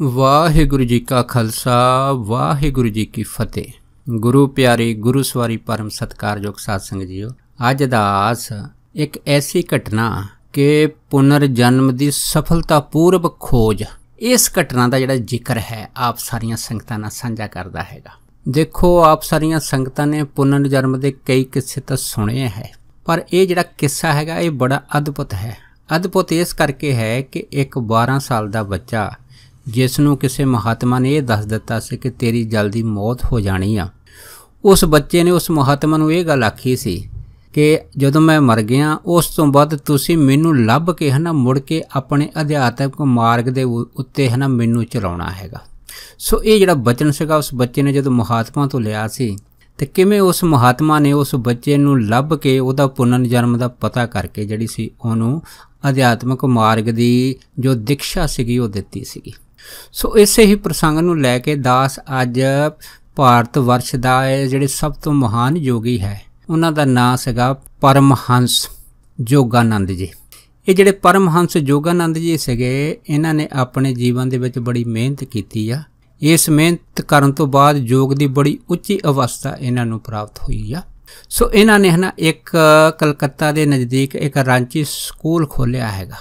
ਵਾਹਿਗੁਰੂ ਜੀ ਕਾ ਖਾਲਸਾ ਵਾਹਿਗੁਰੂ ਜੀ ਕੀ ਫਤਿਹ ਗੁਰੂ ਪਿਆਰੇ ਗੁਰੂ ਸਵਾਰੀ ਪਰਮ ਸਤਕਾਰਯੋਗ ਸਾਧ ਸੰਗਤ ਜੀਓ ਅੱਜ ਦਾ ਆਸ ਇੱਕ ਐਸੀ ਘਟਨਾ ਕਿ ਪੁਨਰ ਜਨਮ ਦੀ ਸਫਲਤਾਪੂਰਵ ਖੋਜ ਇਸ ਘਟਨਾ ਦਾ ਜਿਹੜਾ ਜ਼ਿਕਰ ਹੈ ਆਪ ਸਾਰੀਆਂ ਸੰਗਤਾਂ ਨਾਲ ਸਾਂਝਾ ਕਰਦਾ ਹੈਗਾ ਦੇਖੋ ਆਪ ਸਾਰੀਆਂ ਸੰਗਤਾਂ ਨੇ ਪੁਨਰ ਜਨਮ ਦੇ ਕਈ ਕਿੱਸੇ ਤਾਂ ਸੁਣੇ ਹੈ ਪਰ ਇਹ ਜਿਹੜਾ ਕਿੱਸਾ ਹੈਗਾ ਇਹ ਬੜਾ ਅਦਭੁਤ ਹੈ ਅਦਭੁਤ ਇਸ ਕਰਕੇ ਹੈ ਕਿ ਇੱਕ 12 ਸਾਲ ਦਾ ਬੱਚਾ ਜਿਸ ਨੂੰ ਕਿਸੇ ਮਹਾਤਮਾ ਨੇ ਇਹ ਦੱਸ ਦਿੱਤਾ ਸੀ ਕਿ ਤੇਰੀ ਜਲਦੀ ਮੌਤ ਹੋ ਜਾਣੀ ਆ ਉਸ ਬੱਚੇ ਨੇ ਉਸ ਮਹਾਤਮਾ ਨੂੰ ਇਹ ਗੱਲ ਆਖੀ ਸੀ ਕਿ ਜਦੋਂ ਮੈਂ ਮਰ ਗਿਆ ਉਸ ਤੋਂ ਬਾਅਦ ਤੁਸੀਂ ਮੈਨੂੰ ਲੱਭ ਕੇ ਹਨਾ ਮੁੜ ਕੇ ਆਪਣੇ ਅਧਿਆਤਮਿਕ ਮਾਰਗ ਦੇ ਉੱਤੇ ਹਨਾ ਮੈਨੂੰ ਚਲਾਉਣਾ ਹੈਗਾ ਸੋ ਇਹ ਜਿਹੜਾ ਬਚਨ ਸੀਗਾ ਉਸ ਬੱਚੇ ਨੇ ਜਦੋਂ ਮਹਾਤਮਾ ਤੋਂ ਲਿਆ ਸੀ ਤੇ ਕਿਵੇਂ ਉਸ ਮਹਾਤਮਾ ਨੇ ਉਸ ਬੱਚੇ ਨੂੰ ਲੱਭ ਕੇ ਉਹਦਾ ਪੁਨਨ ਜਨਮ ਦਾ ਪਤਾ ਕਰਕੇ ਜਿਹੜੀ ਸੀ ਉਹਨੂੰ ਅਧਿਆਤਮਿਕ ਮਾਰਗ ਦੀ ਜੋ ਦਿਕਸ਼ਾ ਸੀਗੀ ਉਹ ਦਿੱਤੀ ਸੀਗੀ ਸੋ ਇਸੇ ਹੀ ਪ੍ਰਸੰਗ ਨੂੰ ਲੈ ਕੇ ਦਾਸ ਅੱਜ ਭਾਰਤ ਵਰਸ਼ ਦਾ ਜਿਹੜੇ ਸਭ ਤੋਂ ਮਹਾਨ ਯੋਗੀ ਹੈ ਉਹਨਾਂ ਦਾ ਨਾਂ ਸੀਗਾ ਪਰਮਹੰਸ ਜੋਗਾਨੰਦ ਜੀ ਇਹ ਜਿਹੜੇ ਪਰਮਹੰਸ ਜੋਗਾਨੰਦ ਜੀ ਸੀਗੇ ਇਹਨਾਂ ਨੇ ਆਪਣੇ ਜੀਵਨ ਦੇ ਵਿੱਚ ਬੜੀ ਮਿਹਨਤ ਕੀਤੀ ਆ ਇਸ ਮਿਹਨਤ ਕਰਨ ਤੋਂ ਬਾਅਦ ਯੋਗ ਦੀ ਬੜੀ ਉੱਚੀ ਅਵਸਥਾ ਇਹਨਾਂ ਨੂੰ ਪ੍ਰਾਪਤ ਹੋਈ ਆ ਸੋ ਇਹਨਾਂ ਨੇ ਹਨਾ ਇੱਕ ਕਲਕੱਤਾ ਦੇ ਨਜ਼ਦੀਕ ਇੱਕ ਰਾਂਚੀ ਸਕੂਲ ਖੋਲ੍ਹਿਆ ਹੈਗਾ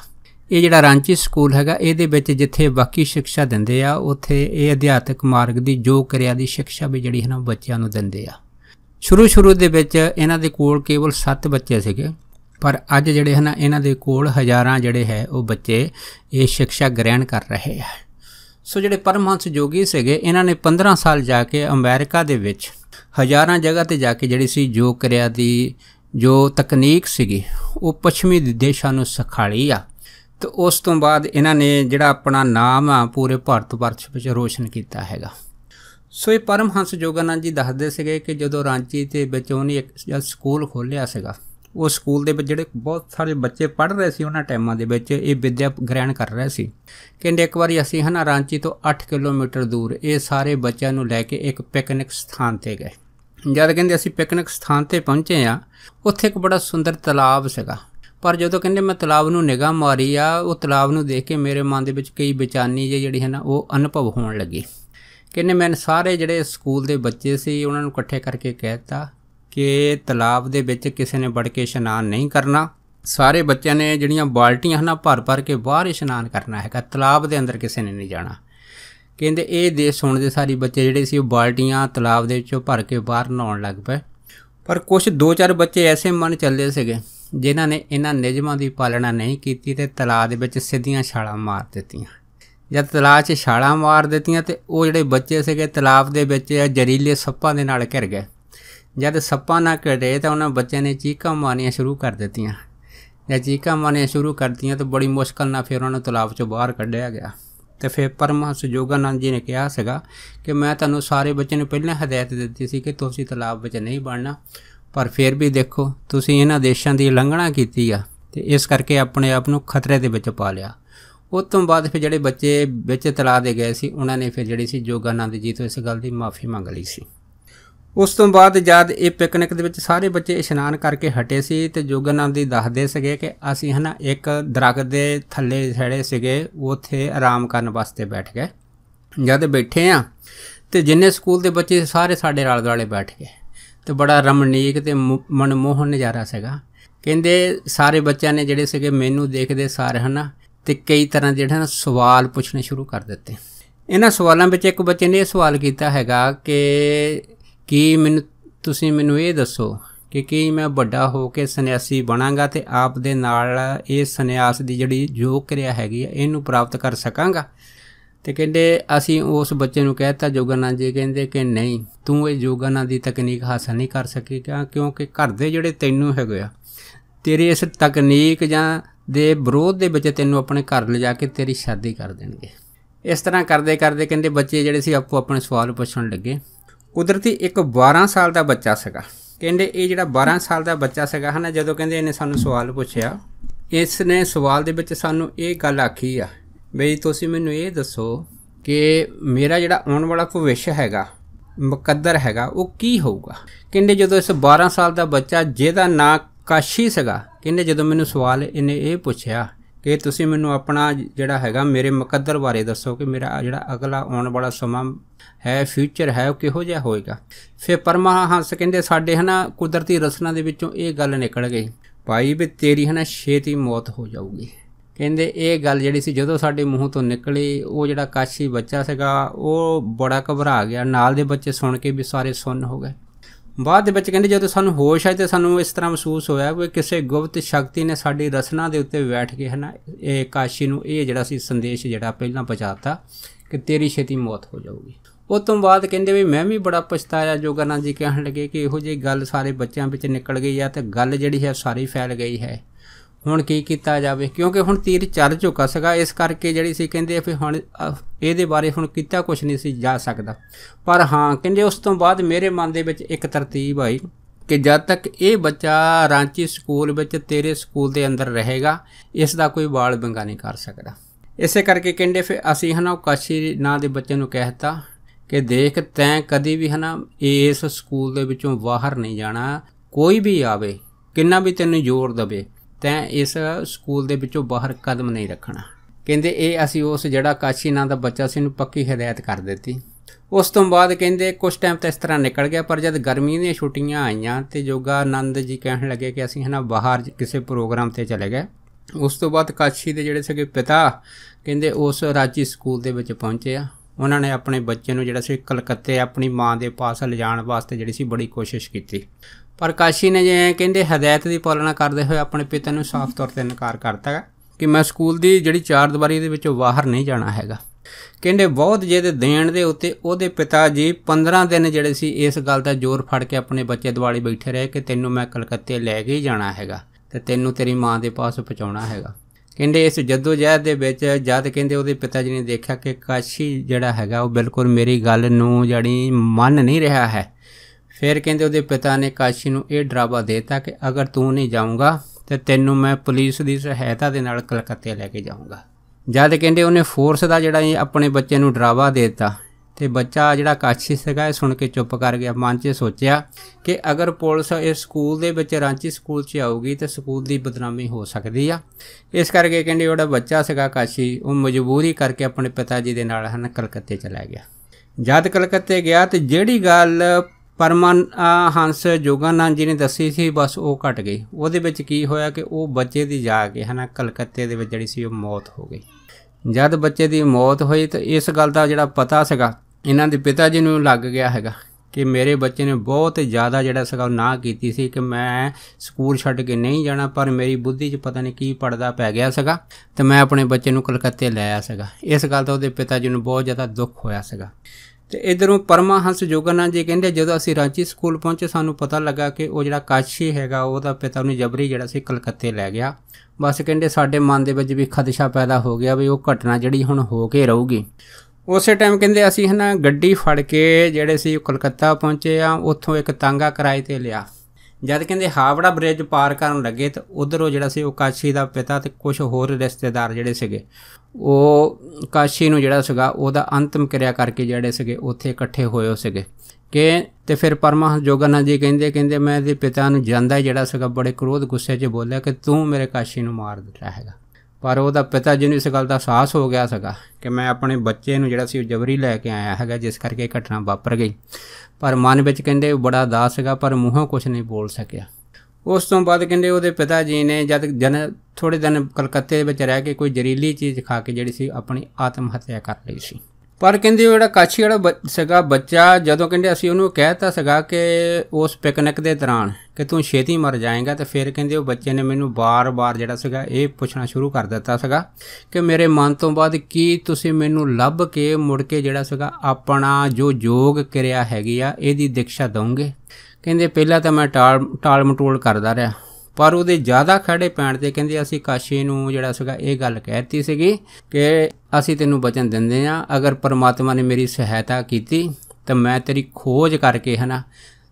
ਇਹ ਜਿਹੜਾ ਰਾਂਚੀ ਸਕੂਲ ਹੈਗਾ ਇਹਦੇ ਵਿੱਚ ਜਿੱਥੇ ਬਾਕੀ ਸਿੱਖਿਆ ਦਿੰਦੇ ਆ ਉੱਥੇ ਇਹ ਅਧਿਆਤਕ ਮਾਰਗ ਦੀ ਜੋ ਕਰਿਆ ਦੀ ਸਿੱਖਿਆ ਵੀ ਜਿਹੜੀ ਹੈ ਨਾ ਬੱਚਿਆਂ ਨੂੰ ਦਿੰਦੇ ਆ ਸ਼ੁਰੂ ਸ਼ੁਰੂ ਦੇ ਵਿੱਚ ਇਹਨਾਂ ਦੇ ਕੋਲ ਕੇਵਲ 7 ਬੱਚੇ ਸੀਗੇ ਪਰ ਅੱਜ ਜਿਹੜੇ ਹਨ ਇਹਨਾਂ ਦੇ ਕੋਲ ਹਜ਼ਾਰਾਂ ਜਿਹੜੇ ਹੈ ਉਹ ਬੱਚੇ ਇਹ ਸਿੱਖਿਆ ਗ੍ਰਹਿਣ ਕਰ ਰਹੇ ਆ ਸੋ ਜਿਹੜੇ ਪਰਮਹੰਸ ਜੋਗੀ ਸੀਗੇ ਇਹਨਾਂ ਨੇ 15 ਸਾਲ ਜਾ ਕੇ ਅਮਰੀਕਾ ਦੇ ਵਿੱਚ ਹਜ਼ਾਰਾਂ ਜਗ੍ਹਾ ਤੇ ਜਾ ਕੇ ਜਿਹੜੀ ਸੀ ਜੋ ਕਰਿਆ ਦੀ ਜੋ ਤਕਨੀਕ ਸੀਗੀ ਉਹ ਪੱਛਮੀ ਦੇਸ਼ਾਂ ਨੂੰ ਸਿਖਾਲੀ ਆ ਤੇ ਉਸ ਤੋਂ ਬਾਅਦ ਇਹਨਾਂ ਨੇ ਜਿਹੜਾ ਆਪਣਾ ਨਾਮ ਆ ਪੂਰੇ ਭਾਰਤ ਵਰਸ਼ ਵਿੱਚ ਰੋਸ਼ਨ ਕੀਤਾ ਹੈਗਾ ਸੋ ਇਹ ਪਰਮਹੰਸ ਜੋਗਨੰਦ ਜੀ ਦੱਸਦੇ ਸੀਗੇ ਕਿ ਜਦੋਂ ਰਾਂਚੀ ਤੇ ਵਿੱਚ ਉਹਨੇ ਇੱਕ ਸਕੂਲ ਖੋਲ੍ਹਿਆ ਸੀਗਾ ਉਹ ਸਕੂਲ ਦੇ ਵਿੱਚ ਜਿਹੜੇ ਬਹੁਤ ਸਾਰੇ ਬੱਚੇ ਪੜ੍ਹ ਰਹੇ ਸੀ ਉਹਨਾਂ ਟਾਈਮਾਂ ਦੇ ਵਿੱਚ ਇਹ ਵਿਦਿਆ ਗ੍ਰਹਿਣ ਕਰ ਰਹੇ ਸੀ ਕਹਿੰਦੇ ਇੱਕ ਵਾਰੀ ਅਸੀਂ ਹਨਾ ਰਾਂਚੀ ਤੋਂ 8 ਕਿਲੋਮੀਟਰ ਦੂਰ ਇਹ ਸਾਰੇ ਬੱਚਿਆਂ ਨੂੰ ਲੈ ਕੇ ਇੱਕ ਪਿਕਨਿਕ ਸਥਾਨ ਤੇ ਗਏ ਜਦ ਕਹਿੰਦੇ ਅਸੀਂ ਪਿਕਨਿਕ ਸਥਾਨ ਤੇ ਪਹੁੰਚੇ ਆ ਉੱਥੇ ਇੱਕ ਬੜਾ ਸੁੰਦਰ ਤਲਾਬ ਸੀਗਾ ਪਰ ਜਦੋਂ ਕਹਿੰਦੇ ਮੈਂ ਤਲਾਬ ਨੂੰ ਨਿਗਾਹ ਮਾਰੀ ਆ ਉਹ ਤਲਾਬ ਨੂੰ ਦੇਖ ਕੇ ਮੇਰੇ ਮਨ ਦੇ ਵਿੱਚ ਕਈ ਬੇਚੈਨੀ ਜਿਹੜੀ ਹੈ ਨਾ ਉਹ ਅਨੁਭਵ ਹੋਣ ਲੱਗੀ ਕਹਿੰਦੇ ਮੈਂ ਸਾਰੇ ਜਿਹੜੇ ਸਕੂਲ ਦੇ ਬੱਚੇ ਸੀ ਉਹਨਾਂ ਨੂੰ ਇਕੱਠੇ ਕਰਕੇ ਕਹਿਤਾ ਕਿ ਤਲਾਬ ਦੇ ਵਿੱਚ ਕਿਸੇ ਨੇ ਵੜ ਕੇ ਇਸ਼ਨਾਨ ਨਹੀਂ ਕਰਨਾ ਸਾਰੇ ਬੱਚਿਆਂ ਨੇ ਜਿਹੜੀਆਂ ਬਾਲਟੀਆਂ ਹਨਾ ਭਰ-ਭਰ ਕੇ ਬਾਹਰ ਇਸ਼ਨਾਨ ਕਰਨਾ ਹੈਗਾ ਤਲਾਬ ਦੇ ਅੰਦਰ ਕਿਸੇ ਨੇ ਨਹੀਂ ਜਾਣਾ ਕਹਿੰਦੇ ਇਹ ਦੇ ਸੁਣਦੇ ਸਾਰੀ ਬੱਚੇ ਜਿਹੜੇ ਸੀ ਉਹ ਬਾਲਟੀਆਂ ਤਲਾਬ ਦੇ ਵਿੱਚੋਂ ਭਰ ਕੇ ਬਾਹਰ ਨਹਾਉਣ ਲੱਗ ਪਏ ਪਰ ਕੁਝ 2-4 ਬੱਚੇ ਐਸੇ ਮਨ ਚੱਲੇ ਸੀਗੇ ਜਿਨ੍ਹਾਂ ਨੇ ਇਹਨਾਂ ਨਿਯਮਾਂ ਦੀ ਪਾਲਣਾ ਨਹੀਂ ਕੀਤੀ ਤੇ ਤਲਾਅ ਦੇ ਵਿੱਚ ਸਿੱਧੀਆਂ ਛਾਲਾਂ ਮਾਰ ਦਿੱਤੀਆਂ ਜਦ ਤਲਾਅ 'ਚ ਛਾਲਾਂ ਮਾਰ ਦਿੱਤੀਆਂ ਤੇ ਉਹ ਜਿਹੜੇ ਬੱਚੇ ਸੀਗੇ ਤਲਾਬ ਦੇ ਵਿੱਚ ਜ਼ਰੀਲੇ ਸੱਪਾਂ ਦੇ ਨਾਲ ਘਿਰ ਗਏ ਜਦ ਸੱਪਾਂ ਨਾਲ ਘਿਰੇ ਤਾਂ ਉਹਨਾਂ ਬੱਚਿਆਂ ਨੇ ਚੀਕਾਂ ਮਾਰਨੀਆਂ ਸ਼ੁਰੂ ਕਰ ਦਿੱਤੀਆਂ ਜਦ ਚੀਕਾਂ ਮਾਰਨੀਆਂ ਸ਼ੁਰੂ ਕਰਤੀਆਂ ਤਾਂ ਬੜੀ ਮੁਸ਼ਕਲ ਨਾਲ ਫਿਰ ਉਹਨਾਂ ਨੂੰ ਤਲਾਬ 'ਚੋਂ ਬਾਹਰ ਕੱਢਿਆ ਗਿਆ ਤੇ ਫਿਰ ਪਰਮਹੰਸ ਜੋਗਾਨੰਦ ਜੀ ਨੇ ਕਿਹਾ ਸੀਗਾ ਕਿ ਮੈਂ ਤੁਹਾਨੂੰ ਸਾਰੇ ਬੱਚੇ ਨੂੰ ਪਹਿਲਾਂ ਹਦਾਇਤ ਦਿੱਤੀ ਸੀ ਕਿ ਤੁਸੀਂ ਤਲਾਬ ਵਿੱਚ ਨਹੀਂ ਬਣਨਾ ਪਰ ਫਿਰ ਵੀ ਦੇਖੋ ਤੁਸੀਂ ਇਹਨਾਂ ਦੇਸ਼ਾਂ ਦੀ ਉਲੰਘਣਾ ਕੀਤੀ ਆ ਤੇ ਇਸ ਕਰਕੇ ਆਪਣੇ ਆਪ ਨੂੰ ਖਤਰੇ ਦੇ ਵਿੱਚ ਪਾ ਲਿਆ ਉਸ ਤੋਂ ਬਾਅਦ ਫਿਰ ਜਿਹੜੇ ਬੱਚੇ ਵਿੱਚ ਤਲਾ ਦੇ ਗਏ ਸੀ ਉਹਨਾਂ ਨੇ ਫਿਰ ਜਿਹੜੀ ਸੀ ਜੋਗਾਨੰਦ ਜੀ ਤੋਂ ਇਸ ਗੱਲ ਦੀ ਮਾਫੀ ਮੰਗ ਲਈ ਸੀ ਉਸ ਤੋਂ ਬਾਅਦ ਜਦ ਇਹ ਪਿਕਨਿਕ ਦੇ ਵਿੱਚ ਸਾਰੇ ਬੱਚੇ ਇਸ਼ਨਾਨ ਕਰਕੇ ਹਟੇ ਸੀ ਤੇ ਜੋਗਾਨੰਦ ਜੀ ਦੱਸਦੇ ਸੀਗੇ ਕਿ ਅਸੀਂ ਹਨਾ ਇੱਕ ਦਰਖਤ ਦੇ ਥੱਲੇ ਛੜੇ ਸੀਗੇ ਉੱਥੇ ਆਰਾਮ ਕਰਨ ਵਾਸਤੇ ਬੈਠ ਗਏ ਜਦ ਬੈਠੇ ਆ ਤੇ ਜਿੰਨੇ ਸਕੂਲ ਦੇ ਬੱਚੇ ਸਾਰੇ ਸਾਡੇ ਨਾਲ ਦੁਆਲੇ ਬੈਠ ਗਏ ਤੇ ਬੜਾ ਰਮਣੀਕ ਤੇ ਮਨਮੋਹਨ ਨਜ਼ਾਰਾ ਸੀਗਾ ਕਹਿੰਦੇ ਸਾਰੇ ਬੱਚਿਆਂ ਨੇ ਜਿਹੜੇ ਸੀਗੇ ਮੈਨੂੰ ਦੇਖਦੇ ਸਾਰੇ ਹਨਾ ਤੇ ਕਈ ਤਰ੍ਹਾਂ ਦੇ ਜਿਹੜਾ ਸਵਾਲ ਪੁੱਛਣੇ ਸ਼ੁਰੂ ਕਰ ਦਿੱਤੇ ਇਹਨਾਂ ਸਵਾਲਾਂ ਵਿੱਚ ਇੱਕ ਬੱਚੇ ਨੇ ਇਹ ਸਵਾਲ ਕੀਤਾ ਹੈਗਾ ਕਿ ਕੀ ਮੈਨੂੰ ਤੁਸੀਂ ਮੈਨੂੰ ਇਹ ਦੱਸੋ ਕਿ ਕੀ ਮੈਂ ਵੱਡਾ ਹੋ ਕੇ ਸੰਨਿਆਸੀ ਬਣਾਂਗਾ ਤੇ ਆਪ ਦੇ ਨਾਲ ਇਹ ਸੰਨਿਆਸ ਦੀ ਜਿਹੜੀ ਜੋ ਕਿਰਿਆ ਹੈਗੀ ਇਹਨੂੰ ਪ੍ਰਾਪਤ ਕਰ ਸਕਾਂਗਾ ਤੇ ਕਹਿੰਦੇ ਅਸੀਂ ਉਸ ਬੱਚੇ ਨੂੰ ਕਹਿਤਾ ਜੋਗਾਨੰਦ ਜੀ ਕਹਿੰਦੇ ਕਿ ਨਹੀਂ ਤੂੰ ਇਹ ਯੋਗਾਨੰਦ ਦੀ ਤਕਨੀਕ ਹਾਸਲ ਨਹੀਂ ਕਰ ਸਕੇਗਾ ਕਿਉਂਕਿ ਘਰ ਦੇ ਜਿਹੜੇ ਤੈਨੂੰ ਹੈਗੇ ਆ ਤੇਰੀ ਇਸ ਤਕਨੀਕ ਜਾਂ ਦੇ ਵਿਰੋਧ ਦੇ ਵਿੱਚ ਤੈਨੂੰ ਆਪਣੇ ਘਰ ਲਿਜਾ ਕੇ ਤੇਰੀ ਸ਼ਾਦੀ ਕਰ ਦੇਣਗੇ ਇਸ ਤਰ੍ਹਾਂ ਕਰਦੇ ਕਰਦੇ ਕਹਿੰਦੇ ਬੱਚੇ ਜਿਹੜੇ ਸੀ ਆਪੋ ਆਪਣੇ ਸਵਾਲ ਪੁੱਛਣ ਲੱਗੇ ਕੁਦਰਤੀ ਇੱਕ 12 ਸਾਲ ਦਾ ਬੱਚਾ ਸੀਗਾ ਕਹਿੰਦੇ ਇਹ ਜਿਹੜਾ 12 ਸਾਲ ਦਾ ਬੱਚਾ ਸੀਗਾ ਹਨਾ ਜਦੋਂ ਕਹਿੰਦੇ ਇਹਨੇ ਸਾਨੂੰ ਸਵਾਲ ਪੁੱਛਿਆ ਇਸ ਨੇ ਸਵਾਲ ਦੇ ਵਿੱਚ ਸਾਨੂੰ ਇਹ ਗੱਲ ਆਖੀ ਆ ਬਈ ਤੁਸੀਂ ਮੈਨੂੰ ਇਹ ਦੱਸੋ ਕਿ ਮੇਰਾ ਜਿਹੜਾ ਆਉਣ ਵਾਲਾ ਭਵਿੱਖ ਹੈਗਾ ਮੁਕੱਦਰ ਹੈਗਾ ਉਹ ਕੀ ਹੋਊਗਾ ਕਿੰਨੇ ਜਦੋਂ ਇਸ 12 ਸਾਲ ਦਾ ਬੱਚਾ ਜਿਹਦਾ ਨਾਂ ਕਾਸ਼ੀ ਸੀਗਾ ਕਿੰਨੇ ਜਦੋਂ ਮੈਨੂੰ ਸਵਾਲ ਇਹਨੇ ਇਹ ਪੁੱਛਿਆ ਕਿ ਤੁਸੀਂ ਮੈਨੂੰ ਆਪਣਾ ਜਿਹੜਾ ਹੈਗਾ ਮੇਰੇ ਮੁਕੱਦਰ ਬਾਰੇ ਦੱਸੋ ਕਿ ਮੇਰਾ ਜਿਹੜਾ ਅਗਲਾ ਆਉਣ ਵਾਲਾ ਸਮਾਂ ਹੈ ਫਿਊਚਰ ਹੈ ਉਹ ਕਿਹੋ ਜਿਹਾ ਹੋਏਗਾ ਫਿਰ ਪਰਮਹੰਸ ਕਹਿੰਦੇ ਸਾਡੇ ਹਨਾ ਕੁਦਰਤੀ ਰਸਨਾ ਦੇ ਵਿੱਚੋਂ ਇਹ ਗੱਲ ਨਿਕਲ ਗਈ ਭਾਈ ਵੀ ਤੇਰੀ ਹਨਾ ਛੇਤੀ ਮੌਤ ਹੋ ਜਾਊਗੀ ਕਹਿੰਦੇ ਇਹ ਗੱਲ ਜਿਹੜੀ ਸੀ ਜਦੋਂ ਸਾਡੇ ਮੂੰਹ ਤੋਂ ਨਿਕਲੀ ਉਹ ਜਿਹੜਾ ਕਾਸ਼ੀ ਬੱਚਾ ਸੀਗਾ ਉਹ ਬੜਾ ਘਬਰਾ ਗਿਆ ਨਾਲ ਦੇ ਬੱਚੇ ਸੁਣ ਕੇ ਵੀ ਸਾਰੇ ਸੁੰਨ ਹੋ ਗਏ ਬਾਅਦ ਦੇ ਵਿੱਚ ਕਹਿੰਦੇ ਜਦੋਂ ਸਾਨੂੰ ਹੋਸ਼ ਆਇਆ ਤੇ ਸਾਨੂੰ ਇਸ ਤਰ੍ਹਾਂ ਮਹਿਸੂਸ ਹੋਇਆ ਕਿ ਕਿਸੇ ਗੁਪਤ ਸ਼ਕਤੀ ਨੇ ਸਾਡੀ ਰਸਨਾ ਦੇ ਉੱਤੇ ਬੈਠ ਕੇ ਹਨਾ ਇਹ ਕਾਸ਼ੀ ਨੂੰ ਇਹ ਜਿਹੜਾ ਸੀ ਸੰਦੇਸ਼ ਜਿਹੜਾ ਪਹਿਲਾਂ ਪਹੁੰਚਾਤਾ ਕਿ ਤੇਰੀ ਛੇਤੀ ਮੌਤ ਹੋ ਜਾਊਗੀ ਉਸ ਤੋਂ ਬਾਅਦ ਕਹਿੰਦੇ ਵੀ ਮੈਂ ਵੀ ਬੜਾ ਪਛਤਾਇਆ ਜੋਗਨਾ ਜੀ ਕਹਿਣ ਲੱਗੇ ਕਿ ਇਹੋ ਜਿਹੀ ਗੱਲ ਸਾਰੇ ਬੱਚਿਆਂ ਵਿੱਚ ਨਿਕਲ ਗਈ ਆ ਤੇ ਗੱਲ ਜਿਹੜੀ ਹੈ ਸਾਰੀ ਫੈਲ ਗਈ ਹੈ ਹੁਣ ਕੀ ਕੀਤਾ ਜਾਵੇ ਕਿਉਂਕਿ ਹੁਣ ਤੀਰ ਚੱਲ ਚੁੱਕਾ ਸੀਗਾ ਇਸ ਕਰਕੇ ਜਿਹੜੀ ਸੀ ਕਹਿੰਦੇ ਫਿਰ ਹੁਣ ਇਹਦੇ ਬਾਰੇ ਹੁਣ ਕੀਤਾ ਕੁਝ ਨਹੀਂ ਸੀ ਜਾ ਸਕਦਾ ਪਰ ਹਾਂ ਕਹਿੰਦੇ ਉਸ ਤੋਂ ਬਾਅਦ ਮੇਰੇ ਮਨ ਦੇ ਵਿੱਚ ਇੱਕ ਤਰਤੀਬ ਆਈ ਕਿ ਜਦ ਤੱਕ ਇਹ ਬੱਚਾ ਰਾਂਚੀ ਸਕੂਲ ਵਿੱਚ ਤੇਰੇ ਸਕੂਲ ਦੇ ਅੰਦਰ ਰਹੇਗਾ ਇਸ ਦਾ ਕੋਈ ਵਾਲ ਬੰਗਾ ਨਹੀਂ ਕਰ ਸਕਦਾ ਇਸੇ ਕਰਕੇ ਕਹਿੰਦੇ ਫਿਰ ਅਸੀਂ ਹਨਾ ਕਾਸ਼ੀ ਨਾਂ ਦੇ ਬੱਚੇ ਨੂੰ ਕਹਿਤਾ ਕਿ ਦੇਖ ਤੈਂ ਕਦੀ ਵੀ ਹਨਾ ਇਸ ਸਕੂਲ ਦੇ ਵਿੱਚੋਂ ਬਾਹਰ ਨਹੀਂ ਜਾਣਾ ਕੋਈ ਵੀ ਆਵੇ ਕਿੰਨਾ ਵੀ ਤੈਨੂੰ ਜ਼ੋਰ ਦਵੇ ਤੈ ਇਸ ਸਕੂਲ ਦੇ ਵਿੱਚੋਂ ਬਾਹਰ ਕਦਮ ਨਹੀਂ ਰੱਖਣਾ ਕਹਿੰਦੇ ਇਹ ਅਸੀਂ ਉਸ ਜਿਹੜਾ ਕਾਸ਼ੀ ਨਾਂ ਦਾ ਬੱਚਾ ਸੀ ਨੂੰ ਪੱਕੀ ਹਦਾਇਤ ਕਰ ਦਿੱਤੀ ਉਸ ਤੋਂ ਬਾਅਦ ਕਹਿੰਦੇ ਕੁਝ ਟਾਈਮ ਤਾਂ ਇਸ ਤਰ੍ਹਾਂ ਨਿਕਲ ਗਿਆ ਪਰ ਜਦ ਗਰਮੀ ਦੀਆਂ ਛੁੱਟੀਆਂ ਆਈਆਂ ਤੇ ਜੋਗਾ ਆਨੰਦ ਜੀ ਕਹਿਣ ਲੱਗੇ ਕਿ ਅਸੀਂ ਹਨਾ ਬਾਹਰ ਕਿਸੇ ਪ੍ਰੋਗਰਾਮ ਤੇ ਚਲੇ ਗਏ ਉਸ ਤੋਂ ਬਾਅਦ ਕਾਸ਼ੀ ਦੇ ਜਿਹੜੇ ਸੀਗੇ ਪਿਤਾ ਕਹਿੰਦੇ ਉਸ ਰਾਜੀ ਸਕੂਲ ਦੇ ਵਿੱਚ ਪਹੁੰਚੇ ਆ ਉਹਨਾਂ ਨੇ ਆਪਣੇ ਬੱਚੇ ਨੂੰ ਜਿਹੜਾ ਸੀ ਕਲਕੱਤੇ ਆਪਣੀ ਮਾਂ ਦੇ ਪਾਸ ਲਿਜਾਣ ਵਾਸਤੇ ਜਿਹੜੀ ਸੀ ਬੜੀ ਕੋਸ਼ਿਸ਼ ਕੀਤੀ ਪਰ ਕਾਸ਼ੀ ਨੇ ਜਿਵੇਂ ਕਹਿੰਦੇ ਹਦਾਇਤ ਦੀ ਪਾਲਣਾ ਕਰਦੇ ਹੋਏ ਆਪਣੇ ਪਿਤਾ ਨੂੰ ਸਾਫ਼ ਤੌਰ ਤੇ ਇਨਕਾਰ ਕਰਤਾ ਕਿ ਮੈਂ ਸਕੂਲ ਦੀ ਜਿਹੜੀ ਚਾਰ ਦੀਵਾਰੀ ਦੇ ਵਿੱਚੋਂ ਬਾਹਰ ਨਹੀਂ ਜਾਣਾ ਹੈਗਾ ਕਹਿੰਦੇ ਬਹੁਤ ਦੇ ਦੇਣ ਦੇ ਉੱਤੇ ਉਹਦੇ ਪਿਤਾ ਜੀ 15 ਦਿਨ ਜਿਹੜੇ ਸੀ ਇਸ ਗੱਲ ਦਾ ਜ਼ੋਰ ਫੜ ਕੇ ਆਪਣੇ ਬੱਚੇ ਦਿਵਾਲੀ ਬੈਠੇ ਰਹੇ ਕਿ ਤੈਨੂੰ ਮੈਂ ਕਲਕੱਤੇ ਲੈ ਕੇ ਹੀ ਜਾਣਾ ਹੈਗਾ ਤੇ ਤੈਨੂੰ ਤੇਰੀ ਮਾਂ ਦੇ ਪਾਸ ਪਹੁੰਚਾਉਣਾ ਹੈਗਾ ਕਹਿੰਦੇ ਇਸ ਜਦੋਜਹਿਦ ਦੇ ਵਿੱਚ ਜਦ ਕਹਿੰਦੇ ਉਹਦੇ ਪਿਤਾ ਜੀ ਨੇ ਦੇਖਿਆ ਕਿ ਕਾਸ਼ੀ ਜਿਹੜਾ ਹੈਗਾ ਉਹ ਬਿਲਕੁਲ ਮੇਰੀ ਗੱਲ ਨੂੰ ਜਿਹੜੀ ਮੰਨ ਨਹੀਂ ਰਿਹਾ ਹੈ ਫਿਰ ਕਹਿੰਦੇ ਉਹਦੇ ਪਿਤਾ ਨੇ ਕਾਸ਼ੀ ਨੂੰ ਇਹ ਡਰਾਵਾ ਦਿੱਤਾ ਕਿ ਅਗਰ ਤੂੰ ਨਹੀਂ ਜਾਊਂਗਾ ਤੇ ਤੈਨੂੰ ਮੈਂ ਪੁਲਿਸ ਦੀ ਸਹਾਇਤਾ ਦੇ ਨਾਲ ਕਲਕੱਤੇ ਲੈ ਕੇ ਜਾਊਂਗਾ ਜਦ ਕਹਿੰਦੇ ਉਹਨੇ ਫੋਰਸ ਦਾ ਜਿਹੜਾ ਆਪਣੇ ਬੱਚੇ ਨੂੰ ਡਰਾਵਾ ਦਿੱਤਾ ਤੇ ਬੱਚਾ ਜਿਹੜਾ ਕਾਸ਼ੀ ਸੀਗਾ ਇਹ ਸੁਣ ਕੇ ਚੁੱਪ ਕਰ ਗਿਆ ਮਨ 'ਚ ਸੋਚਿਆ ਕਿ ਅਗਰ ਪੁਲਿਸ ਇਸ ਸਕੂਲ ਦੇ ਵਿੱਚ ਰਾਂਚੀ ਸਕੂਲ 'ਚ ਆਊਗੀ ਤੇ ਸਕੂਲ ਦੀ ਬਦਨਾਮੀ ਹੋ ਸਕਦੀ ਆ ਇਸ ਕਰਕੇ ਕਹਿੰਦੇ ਉਹਦਾ ਬੱਚਾ ਸੀਗਾ ਕਾਸ਼ੀ ਉਹ ਮਜਬੂਰੀ ਕਰਕੇ ਆਪਣੇ ਪਿਤਾ ਜੀ ਦੇ ਨਾਲ ਹਨ ਕਲਕੱਤੇ ਚਲਾ ਗਿਆ ਜਦ ਕਲਕੱਤੇ ਗਿਆ ਤੇ ਜਿਹੜੀ ਗੱਲ ਪਰਮਨ ਹੰਸ ਜੋਗਾਨੰਦ ਜੀ ਨੇ ਦੱਸੀ ਸੀ ਬਸ ਉਹ ਘਟ ਗਈ ਉਹਦੇ ਵਿੱਚ ਕੀ ਹੋਇਆ ਕਿ ਉਹ ਬੱਚੇ ਦੀ ਜਾ ਕੇ ਹਨਾ ਕਲਕੱਤੇ ਦੇ ਵਿੱਚ ਜਿਹੜੀ ਸੀ ਉਹ ਮੌਤ ਹੋ ਗਈ ਜਦ ਬੱਚੇ ਦੀ ਮੌਤ ਹੋਈ ਤਾਂ ਇਸ ਗੱਲ ਦਾ ਜਿਹੜਾ ਪਤਾ ਸੀਗਾ ਇਹਨਾਂ ਦੇ ਪਿਤਾ ਜੀ ਨੂੰ ਲੱਗ ਗਿਆ ਹੈਗਾ ਕਿ ਮੇਰੇ ਬੱਚੇ ਨੇ ਬਹੁਤ ਜ਼ਿਆਦਾ ਜਿਹੜਾ ਸਿਕਾ ਉਹ ਨਾ ਕੀਤੀ ਸੀ ਕਿ ਮੈਂ ਸਕੂਲ ਛੱਡ ਕੇ ਨਹੀਂ ਜਾਣਾ ਪਰ ਮੇਰੀ ਬੁੱਧੀ 'ਚ ਪਤਾ ਨਹੀਂ ਕੀ ਪੜਦਾ ਪੈ ਗਿਆ ਸੀਗਾ ਤੇ ਮੈਂ ਆਪਣੇ ਬੱਚੇ ਨੂੰ ਕਲਕੱਤੇ ਲੈ ਆਇਆ ਸੀਗਾ ਇਸ ਗੱਲ ਤੋਂ ਉਹਦੇ ਪਿਤਾ ਜੀ ਨੂੰ ਬਹੁਤ ਜ਼ਿਆਦਾ ਦੁੱਖ ਹੋਇਆ ਸੀਗਾ ਤੇ ਇਧਰੋਂ ਪਰਮਹੰਸ ਜੋਗਾਨੰਦ ਜੀ ਕਹਿੰਦੇ ਜਦੋਂ ਅਸੀਂ ਰਾਂਚੀ ਸਕੂਲ ਪਹੁੰਚੇ ਸਾਨੂੰ ਪਤਾ ਲੱਗਾ ਕਿ ਉਹ ਜਿਹੜਾ ਕਾਸ਼ੀ ਹੈਗਾ ਉਹਦਾ ਪਿਤਾ ਉਹਨੇ ਜਬਰੀ ਜਿਹੜਾ ਸੀ ਕਲਕੱਤੇ ਲੈ ਗਿਆ ਬਸ ਕਹਿੰਦੇ ਸਾਡੇ ਮਨ ਦੇ ਵਿੱਚ ਵੀ ਖਦਸ਼ਾ ਪੈਦਾ ਹੋ ਗਿਆ ਵੀ ਉਹ ਘਟਨਾ ਜਿਹੜੀ ਹੁਣ ਹੋ ਕੇ ਰਹੂਗੀ ਉਸੇ ਟਾਈਮ ਕਹਿੰਦੇ ਅਸੀਂ ਹਨਾ ਗੱਡੀ ਫੜ ਕੇ ਜਿਹੜੇ ਸੀ ਕਲਕੱਤਾ ਪਹੁੰਚੇ ਆ ਉੱਥੋਂ ਇੱਕ ਤਾਂਗਾ ਕਿਰਾਏ ਤੇ ਲਿਆ ਜਦ ਕਹਿੰਦੇ ਹਾਵੜਾ ਬ੍ਰਿਜ ਪਾਰ ਕਰਨ ਲੱਗੇ ਤੇ ਉਧਰੋਂ ਜਿਹੜਾ ਸੀ ਉਹ ਕਾਸ਼ੀ ਦਾ ਪਿਤਾ ਤੇ ਕੁਝ ਹੋਰ ਰਿਸ਼ਤੇਦਾਰ ਜਿਹੜੇ ਸੀਗੇ ਉਹ ਕਾਸ਼ੀ ਨੂੰ ਜਿਹੜਾ ਸੀਗਾ ਉਹਦਾ ਅੰਤਮ ਕਿਰਿਆ ਕਰਕੇ ਜਿਹੜੇ ਸੀਗੇ ਉੱਥੇ ਇਕੱਠੇ ਹੋਏ ਸੀਗੇ ਕਿ ਤੇ ਫਿਰ ਪਰਮਹੰਸ ਜੋਗਨ ਜੀ ਕਹਿੰਦੇ ਕਹਿੰਦੇ ਮੈਂ ਇਹਦੇ ਪਿਤਾ ਨੂੰ ਜਾਂਦਾ ਜਿਹੜਾ ਸੀਗਾ ਬੜੇ ਕ੍ਰੋਧ ਗੁੱਸੇ 'ਚ ਬੋਲਿਆ ਕਿ ਤੂੰ ਮੇਰੇ ਕਾਸ਼ੀ ਨੂੰ ਮਾਰ ਦਿੱਤਾ ਹੈਗਾ ਪਰ ਉਹਦਾ ਪਿਤਾ ਜੀ ਨੂੰ ਇਸ ਗੱਲ ਦਾ ਅਹਿਸਾਸ ਹੋ ਗਿਆ ਸੀਗਾ ਕਿ ਮੈਂ ਆਪਣੇ ਬੱਚੇ ਨੂੰ ਜਿਹੜਾ ਸੀ ਉਹ ਜਬਰੀ ਲੈ ਕੇ ਆਇਆ ਹੈਗਾ ਜਿਸ ਕਰਕੇ ਘਟਨਾ ਵਾਪਰ ਗਈ ਪਰ ਮਨ ਵਿੱਚ ਕਹਿੰਦੇ ਉਹ ਬੜਾ ਦਾਸ ਸੀਗਾ ਪਰ ਮੂੰਹੋਂ ਕੁਝ ਨਹੀਂ ਬੋਲ ਸਕਿਆ ਉਸ ਤੋਂ ਬਾਅਦ ਕਹਿੰਦੇ ਉਹਦੇ ਪਿਤਾ ਜੀ ਨੇ ਜਦ ਜਨ ਥੋੜੇ ਦਿਨ ਕਲਕੱਤੇ ਵਿੱਚ ਰਹਿ ਕੇ ਕੋਈ ਜ਼ਰੀਲੀ ਚੀਜ਼ ਖਾ ਕੇ ਜਿਹੜੀ ਸੀ ਆਪਣੀ ਆਤਮ ਹੱਤਿਆ ਕਰ ਲਈ ਸੀ ਪਰ ਕਹਿੰਦੇ ਉਹ ਜਿਹੜਾ ਕਾਛੀ ਵਾਲਾ ਸਗਾ ਬੱਚਾ ਜਦੋਂ ਕਹਿੰਦੇ ਅਸੀਂ ਉਹਨੂੰ ਕਹਿਤਾ ਸਗਾ ਕਿ ਉਸ ਪਿਕਨਿਕ ਦੇ ਦੌਰਾਨ ਕਿ ਤੂੰ ਛੇਤੀ ਮਰ ਜਾਏਗਾ ਤੇ ਫਿਰ ਕਹਿੰਦੇ ਉਹ ਬੱਚੇ ਨੇ ਮੈਨੂੰ ਬਾਰ-ਬਾਰ ਜਿਹੜਾ ਸਗਾ ਇਹ ਪੁੱਛਣਾ ਸ਼ੁਰੂ ਕਰ ਦਿੱਤਾ ਸਗਾ ਕਿ ਮੇਰੇ ਮਨ ਤੋਂ ਬਾਅਦ ਕੀ ਤੁਸੀਂ ਮੈਨੂੰ ਲੱਭ ਕੇ ਮੁੜ ਕੇ ਜਿਹੜਾ ਸਗਾ ਆਪਣਾ ਜੋ ਯੋਗ ਕਿਰਿਆ ਹੈਗੀ ਆ ਇਹਦੀ ਦਿਕਸ਼ਾ ਦਵੋਗੇ ਕਹਿੰਦੇ ਪਹਿਲਾਂ ਤਾਂ ਮੈਂ ਟਾਲ ਟਾਲ ਮਟੋਲ ਕਰਦਾ ਰਿਹਾ ਪਰ ਉਹਦੇ ਜ਼ਿਆਦਾ ਖੜੇ ਪੈਣ ਤੇ ਕਹਿੰਦੇ ਅਸੀਂ ਕਾਸ਼ੀ ਨੂੰ ਜਿਹੜਾ ਸੀਗਾ ਇਹ ਗੱਲ ਕਹਿਤੀ ਸੀਗੀ ਕਿ ਅਸੀਂ ਤੈਨੂੰ ਬਚਨ ਦਿੰਦੇ ਆ ਅਗਰ ਪਰਮਾਤਮਾ ਨੇ ਮੇਰੀ ਸਹਾਇਤਾ ਕੀਤੀ ਤਾਂ ਮੈਂ ਤੇਰੀ ਖੋਜ ਕਰਕੇ ਹਨਾ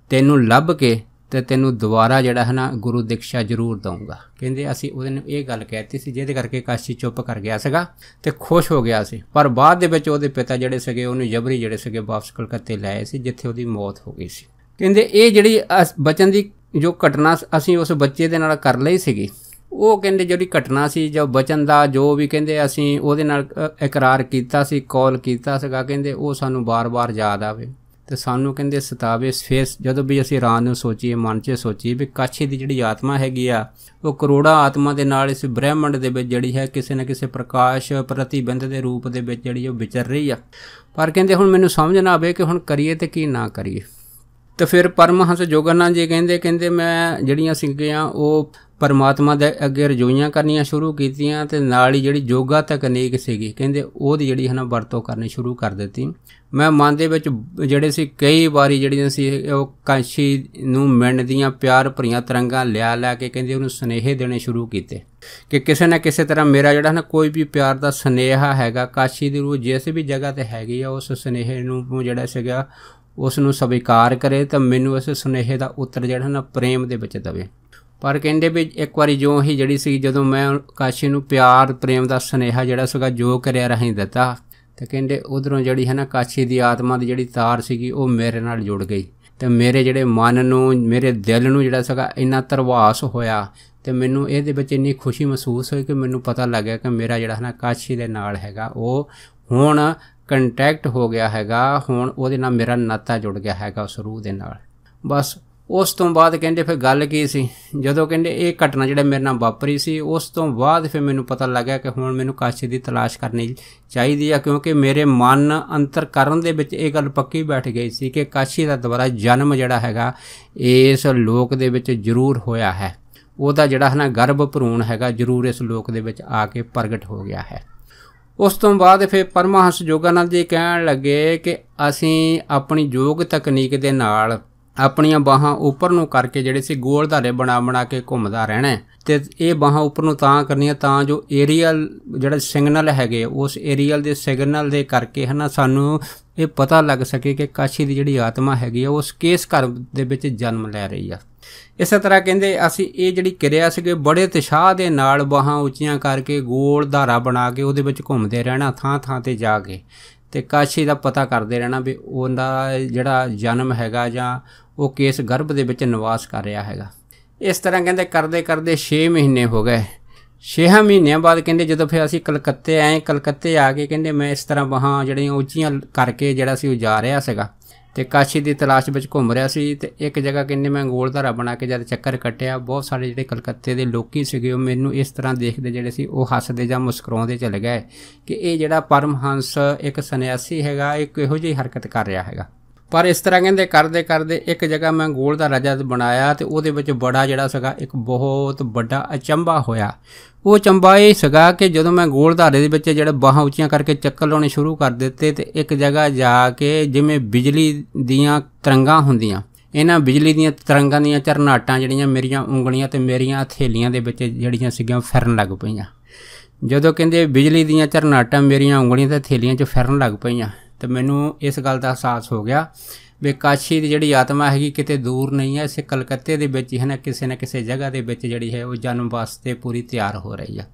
ਤੈਨੂੰ ਲੱਭ ਕੇ ਤੇ ਤੈਨੂੰ ਦੁਬਾਰਾ ਜਿਹੜਾ ਹੈ ਨਾ ਗੁਰੂ ਦੀਕਸ਼ਾ ਜ਼ਰੂਰ ਦਊਂਗਾ ਕਹਿੰਦੇ ਅਸੀਂ ਉਹਦੇ ਨੂੰ ਇਹ ਗੱਲ ਕਹਿਤੀ ਸੀ ਜਿਹਦੇ ਕਰਕੇ ਕਾਸ਼ੀ ਚੁੱਪ ਕਰ ਗਿਆ ਸੀਗਾ ਤੇ ਖੁਸ਼ ਹੋ ਗਿਆ ਸੀ ਪਰ ਬਾਅਦ ਦੇ ਵਿੱਚ ਉਹਦੇ ਪਿਤਾ ਜਿਹੜੇ ਸੀਗੇ ਉਹਨੂੰ ਜਬਰੀ ਜਿਹੜੇ ਸੀਗੇ ਵਾਪਸ ਕਲਕੱਤੇ ਲਾਏ ਸੀ ਜਿੱਥੇ ਉਹਦੀ ਮੌਤ ਹੋ ਗਈ ਸੀ ਕਹਿੰਦੇ ਇਹ ਜਿਹੜੀ ਬਚਨ ਦੀ ਜੋ ਘਟਨਾ ਅਸੀਂ ਉਸ ਬੱਚੇ ਦੇ ਨਾਲ ਕਰ ਲਈ ਸੀਗੀ ਉਹ ਕਹਿੰਦੇ ਜਿਹੜੀ ਘਟਨਾ ਸੀ ਜੋ ਬਚਨ ਦਾ ਜੋ ਵੀ ਕਹਿੰਦੇ ਅਸੀਂ ਉਹਦੇ ਨਾਲ ਇਕਰਾਰ ਕੀਤਾ ਸੀ ਕਾਲ ਕੀਤਾ ਸੀਗਾ ਕਹਿੰਦੇ ਉਹ ਸਾਨੂੰ ਬਾਰ-ਬਾਰ ਯਾਦ ਆਵੇ ਤੇ ਸਾਨੂੰ ਕਹਿੰਦੇ ਸਤਾਵੇ ਫੇਸ ਜਦੋਂ ਵੀ ਅਸੀਂ ਰਾਤ ਨੂੰ ਸੋਚੀਏ ਮਨ 'ਚ ਸੋਚੀਏ ਵੀ ਕਾਛੀ ਦੀ ਜਿਹੜੀ ਆਤਮਾ ਹੈਗੀ ਆ ਉਹ ਕਰੋੜਾਂ ਆਤਮਾ ਦੇ ਨਾਲ ਇਸ ਬ੍ਰਹਿਮੰਡ ਦੇ ਵਿੱਚ ਜਿਹੜੀ ਹੈ ਕਿਸੇ ਨਾ ਕਿਸੇ ਪ੍ਰਕਾਸ਼ ਪ੍ਰਤੀਬਿੰਦ ਦੇ ਰੂਪ ਦੇ ਵਿੱਚ ਜਿਹੜੀ ਉਹ ਵਿਚਰ ਰਹੀ ਆ ਪਰ ਕਹਿੰਦੇ ਹੁਣ ਮੈਨੂੰ ਸਮਝ ਨਾ ਆਵੇ ਕਿ ਹੁਣ ਕਰੀਏ ਤੇ ਕੀ ਨਾ ਕਰੀਏ ਤਾਂ ਫਿਰ ਪਰਮਹੰਸ ਜੋਗਨਾਂ ਜੀ ਕਹਿੰਦੇ ਕਹਿੰਦੇ ਮੈਂ ਜਿਹੜੀਆਂ ਸਿੰਘਾਂ ਉਹ ਪਰਮਾਤਮਾ ਦੇ ਅੱਗੇ ਰਜੋਈਆਂ ਕਰਨੀਆਂ ਸ਼ੁਰੂ ਕੀਤੀਆਂ ਤੇ ਨਾਲ ਹੀ ਜਿਹੜੀ ਯੋਗਾ ਤਕਨੀਕ ਸੀਗੀ ਕਹਿੰਦੇ ਉਹਦੀ ਜਿਹੜੀ ਹਨਾ ਵਰਤੋਂ ਕਰਨੀ ਸ਼ੁਰੂ ਕਰ ਦਿੱਤੀ ਮੈਂ ਮਨ ਦੇ ਵਿੱਚ ਜਿਹੜੇ ਸੀ ਕਈ ਵਾਰੀ ਜਿਹੜੀਆਂ ਸੀ ਉਹ ਕਾਂਸ਼ੀ ਨੂੰ ਮਿੰਨ ਦੀਆਂ ਪਿਆਰ ਭਰੀਆਂ ਤਰੰਗਾਂ ਲਿਆ ਲੈ ਕੇ ਕਹਿੰਦੇ ਉਹਨੂੰ ਸਨੇਹੇ ਦੇਣੇ ਸ਼ੁਰੂ ਕੀਤੇ ਕਿ ਕਿਸੇ ਨਾ ਕਿਸੇ ਤਰ੍ਹਾਂ ਮੇਰਾ ਜਿਹੜਾ ਹਨ ਕੋਈ ਵੀ ਪਿਆਰ ਦਾ ਸਨੇਹਾ ਹੈਗਾ ਕਾਸ਼ੀ ਦੀ ਰੂਹ ਜਿਸ ਵੀ ਜਗ੍ਹਾ ਤੇ ਹੈਗੀ ਆ ਉਸ ਸਨੇਹੇ ਨੂੰ ਜਿਹੜਾ ਸੀਗਾ ਉਸ ਨੂੰ ਸਵੀਕਾਰ ਕਰੇ ਤਾਂ ਮੈਨੂੰ ਉਸ ਸੁਨੇਹੇ ਦਾ ਉੱਤਰ ਜਿਹੜਾ ਨਾ ਪ੍ਰੇਮ ਦੇ ਵਿੱਚ ਦਵੇ ਪਰ ਕਹਿੰਦੇ ਵੀ ਇੱਕ ਵਾਰੀ ਜੋ ਹੀ ਜਿਹੜੀ ਸੀ ਜਦੋਂ ਮੈਂ ਕਾਸ਼ੀ ਨੂੰ ਪਿਆਰ ਪ੍ਰੇਮ ਦਾ ਸੁਨੇਹਾ ਜਿਹੜਾ ਸੀਗਾ ਜੋ ਕਰਿਆ ਰਹੀ ਦਿੱਤਾ ਤਾਂ ਕਹਿੰਦੇ ਉਧਰੋਂ ਜਿਹੜੀ ਹੈ ਨਾ ਕਾਸ਼ੀ ਦੀ ਆਤਮਾ ਦੀ ਜਿਹੜੀ ਤਾਰ ਸੀਗੀ ਉਹ ਮੇਰੇ ਨਾਲ ਜੁੜ ਗਈ ਤੇ ਮੇਰੇ ਜਿਹੜੇ ਮਨ ਨੂੰ ਮੇਰੇ ਦਿਲ ਨੂੰ ਜਿਹੜਾ ਸੀਗਾ ਇੰਨਾ ਤਰਵਾਸ ਹੋਇਆ ਤੇ ਮੈਨੂੰ ਇਹਦੇ ਵਿੱਚ ਇੰਨੀ ਖੁਸ਼ੀ ਮਹਿਸੂਸ ਹੋਈ ਕਿ ਮੈਨੂੰ ਪਤਾ ਲੱਗਿਆ ਕਿ ਮੇਰਾ ਜਿਹੜਾ ਹੈ ਨਾ ਕਾਸ਼ੀ ਦੇ ਨਾਲ ਹੈਗਾ ਉਹ ਹੁਣ ਕੰਟੈਕਟ ਹੋ ਗਿਆ ਹੈਗਾ ਹੁਣ ਉਹਦੇ ਨਾਲ ਮੇਰਾ ਨਾਤਾ ਜੁੜ ਗਿਆ ਹੈਗਾ ਉਸ ਰੂਹ ਦੇ ਨਾਲ ਬਸ ਉਸ ਤੋਂ ਬਾਅਦ ਕਹਿੰਦੇ ਫਿਰ ਗੱਲ ਕੀ ਸੀ ਜਦੋਂ ਕਹਿੰਦੇ ਇਹ ਘਟਨਾ ਜਿਹੜਾ ਮੇਰੇ ਨਾਲ ਵਾਪਰੀ ਸੀ ਉਸ ਤੋਂ ਬਾਅਦ ਫਿਰ ਮੈਨੂੰ ਪਤਾ ਲੱਗਿਆ ਕਿ ਹੁਣ ਮੈਨੂੰ ਕਾਸ਼ੀ ਦੀ ਤਲਾਸ਼ ਕਰਨੀ ਚਾਹੀਦੀ ਆ ਕਿਉਂਕਿ ਮੇਰੇ ਮਨ ਅੰਤਰ ਕਰਨ ਦੇ ਵਿੱਚ ਇਹ ਗੱਲ ਪੱਕੀ ਬੈਠ ਗਈ ਸੀ ਕਿ ਕਾਸ਼ੀ ਦਾ ਦੁਬਾਰਾ ਜਨਮ ਜਿਹੜਾ ਹੈਗਾ ਇਸ ਲੋਕ ਦੇ ਵਿੱਚ ਜ਼ਰੂਰ ਹੋਇਆ ਹੈ ਉਹਦਾ ਜਿਹੜਾ ਹੈ ਨਾ ਗਰਭ ਭਰੂਣ ਹੈਗਾ ਜ਼ਰੂਰ ਇਸ ਲੋਕ ਦੇ ਵਿੱਚ ਆ ਕੇ ਪ੍ਰਗਟ ਹੋ ਗਿਆ ਹੈ ਉਸ ਤੋਂ ਬਾਅਦ ਫਿਰ ਪਰਮਹੰਸ ਜੋਗਨੰਦ ਜੀ ਕਹਿਣ ਲੱਗੇ ਕਿ ਅਸੀਂ ਆਪਣੀ ਯੋਗ ਤਕਨੀਕ ਦੇ ਨਾਲ ਆਪਣੀਆਂ ਬਾਹਾਂ ਉੱਪਰ ਨੂੰ ਕਰਕੇ ਜਿਹੜੇ ਸੀ ਗੋਲ ਧਾਰੇ ਬਣਾ ਬਣਾ ਕੇ ਘੁੰਮਦਾ ਰਹਿਣਾ ਤੇ ਇਹ ਬਾਹਾਂ ਉੱਪਰ ਨੂੰ ਤਾਂ ਕਰਨੀਆਂ ਤਾਂ ਜੋ ਏਰੀਅਲ ਜਿਹੜਾ ਸਿਗਨਲ ਹੈਗੇ ਉਸ ਏਰੀਅਲ ਦੇ ਸਿਗਨਲ ਦੇ ਕਰਕੇ ਹਨਾ ਸਾਨੂੰ ਇਹ ਪਤਾ ਲੱਗ ਸਕੇ ਕਿ ਕਾਸ਼ੀ ਦੀ ਜਿਹੜੀ ਆਤਮਾ ਹੈਗੀ ਆ ਉਸ ਕੇਸ ਘਰ ਦੇ ਵਿੱਚ ਜਨਮ ਲੈ ਰਹੀ ਆ ਇਸੇ ਤਰ੍ਹਾਂ ਕਹਿੰਦੇ ਅਸੀਂ ਇਹ ਜਿਹੜੀ ਕਿਰਿਆ ਸੀਗੇ ਬੜੇ ਤਸ਼ਾਹ ਦੇ ਨਾਲ ਬਾਹਾਂ ਉੱਚੀਆਂ ਕਰਕੇ ਗੋਲ ਧਾਰਾ ਬਣਾ ਕੇ ਉਹਦੇ ਵਿੱਚ ਘੁੰਮਦੇ ਰਹਿਣਾ ਥਾਂ-ਥਾਂ ਤੇ ਜਾ ਕੇ ਤੇ ਕਾਸ਼ੀ ਦਾ ਪਤਾ ਕਰਦੇ ਰਹਿਣਾ ਵੀ ਉਹਦਾ ਜਿਹੜਾ ਜਨਮ ਹੈਗਾ ਜਾਂ ਉਹ ਕਿਸ ਗਰਭ ਦੇ ਵਿੱਚ ਨਿਵਾਸ ਕਰ ਰਿਹਾ ਹੈਗਾ ਇਸ ਤਰ੍ਹਾਂ ਕਹਿੰਦੇ ਕਰਦੇ ਕਰਦੇ 6 ਮਹੀਨੇ ਹੋ ਗਏ 6 ਮਹੀਨਿਆਂ ਬਾਅਦ ਕਹਿੰਦੇ ਜਦੋਂ ਫਿਰ ਅਸੀਂ ਕਲਕੱਤੇ ਆਏ ਕਲਕੱਤੇ ਆ ਕੇ ਕਹਿੰਦੇ ਮੈਂ ਇਸ ਤਰ੍ਹਾਂ ਵਹਾਂ ਜਿਹੜੀਆਂ ਉੱਚੀਆਂ ਕਰਕੇ ਜਿਹੜਾ ਸੀ ਉਹ ਜਾ ਰਿਹਾ ਸੀਗਾ ਤੇ ਕਾਸ਼ੀ ਦੀ ਤਲਾਸ਼ ਵਿੱਚ ਘੁੰਮ ਰਿਹਾ ਸੀ ਤੇ ਇੱਕ ਜਗ੍ਹਾ ਕਿੰਨੇ ਮੈਂ ਧਾਰਾ ਬਣਾ ਕੇ ਜਦ ਚੱਕਰ ਕੱਟਿਆ ਬਹੁਤ ਸਾਰੇ ਜਿਹੜੇ ਕਲਕੱਤੇ ਦੇ ਲੋਕੀ ਸੀਗੇ ਉਹ ਮੈਨੂੰ ਇਸ ਤਰ੍ਹਾਂ ਦੇਖਦੇ ਜਿਹੜੇ ਸੀ ਉਹ ਹੱਸਦੇ ਜਾਂ ਮੁਸਕਰਾਉਂਦੇ ਚਲੇ ਗਏ ਕਿ ਇਹ ਜਿਹੜਾ ਪਰਮਹੰਸ ਇੱਕ ਸੰਨਿਆਸੀ ਹੈਗਾ ਇਹ ਕਿਹੋ ਜਿਹੀ ਹਰਕਤ ਕਰ ਰਿਹਾ ਹੈਗਾ ਪਰ ਇਸ ਤਰ੍ਹਾਂ ਕਹਿੰਦੇ ਕਰਦੇ ਕਰਦੇ ਇੱਕ ਜਗ੍ਹਾ ਮੈਂ ਗੋਲ ਦਾ ਰਾਜਾ ਬਣਾਇਆ ਤੇ ਉਹਦੇ ਵਿੱਚ ਬੜਾ ਜਿਹੜਾ ਸਗਾ ਇੱਕ ਬਹੁਤ ਵੱਡਾ ਅਚੰਭਾ ਹੋਇਆ ਉਹ ਚੰਬਾ ਇਹ ਸਗਾ ਕਿ ਜਦੋਂ ਮੈਂ ਗੋਲ ਧਾਰੇ ਦੇ ਵਿੱਚ ਜਿਹੜਾ ਬਾਹਾਂ ਉੱਚੀਆਂ ਕਰਕੇ ਚੱਕਰ ਲਾਉਣੇ ਸ਼ੁਰੂ ਕਰ ਦਿੱਤੇ ਤੇ ਇੱਕ ਜਗ੍ਹਾ ਜਾ ਕੇ ਜਿਵੇਂ ਬਿਜਲੀ ਦੀਆਂ ਤਰੰਗਾਂ ਹੁੰਦੀਆਂ ਇਹਨਾਂ ਬਿਜਲੀ ਦੀਆਂ ਤਰੰਗਾਂ ਦੀਆਂ ਚਰਨਾਟਾਂ ਜਿਹੜੀਆਂ ਮੇਰੀਆਂ ਉਂਗਲੀਆਂ ਤੇ ਮੇਰੀਆਂ ਹਥੇਲੀਆਂ ਦੇ ਵਿੱਚ ਜਿਹੜੀਆਂ ਸੀਗੀਆਂ ਫਿਰਨ ਲੱਗ ਪਈਆਂ ਜਦੋਂ ਕਹਿੰਦੇ ਬਿਜਲੀ ਦੀਆਂ ਚਰਨਾਟਾਂ ਮੇਰੀਆਂ ਉਂਗਲੀਆਂ ਤੇ ਹਥੇਲੀਆਂ 'ਚ ਫਿਰਨ ਲੱਗ ਪਈਆਂ ਤੇ ਮੈਨੂੰ ਇਸ ਗੱਲ ਦਾ ਅਹਿਸਾਸ ਹੋ ਗਿਆ ਵੀ ਕਾਸ਼ੀ ਦੀ ਜਿਹੜੀ ਆਤਮਾ ਹੈਗੀ ਕਿਤੇ ਦੂਰ ਨਹੀਂ ਹੈ ਇਸੇ ਕਲਕੱਤੇ ਦੇ ਵਿੱਚ ਹੀ ਨਾ ਕਿਸੇ ਨਾ ਕਿਸੇ ਜਗ੍ਹਾ ਦੇ ਵਿੱਚ ਜਿਹੜੀ ਹੈ ਉਹ ਜਨਮ ਵਾਸਤੇ ਪੂਰੀ ਤਿਆਰ ਹੋ ਰਹੀ ਹੈ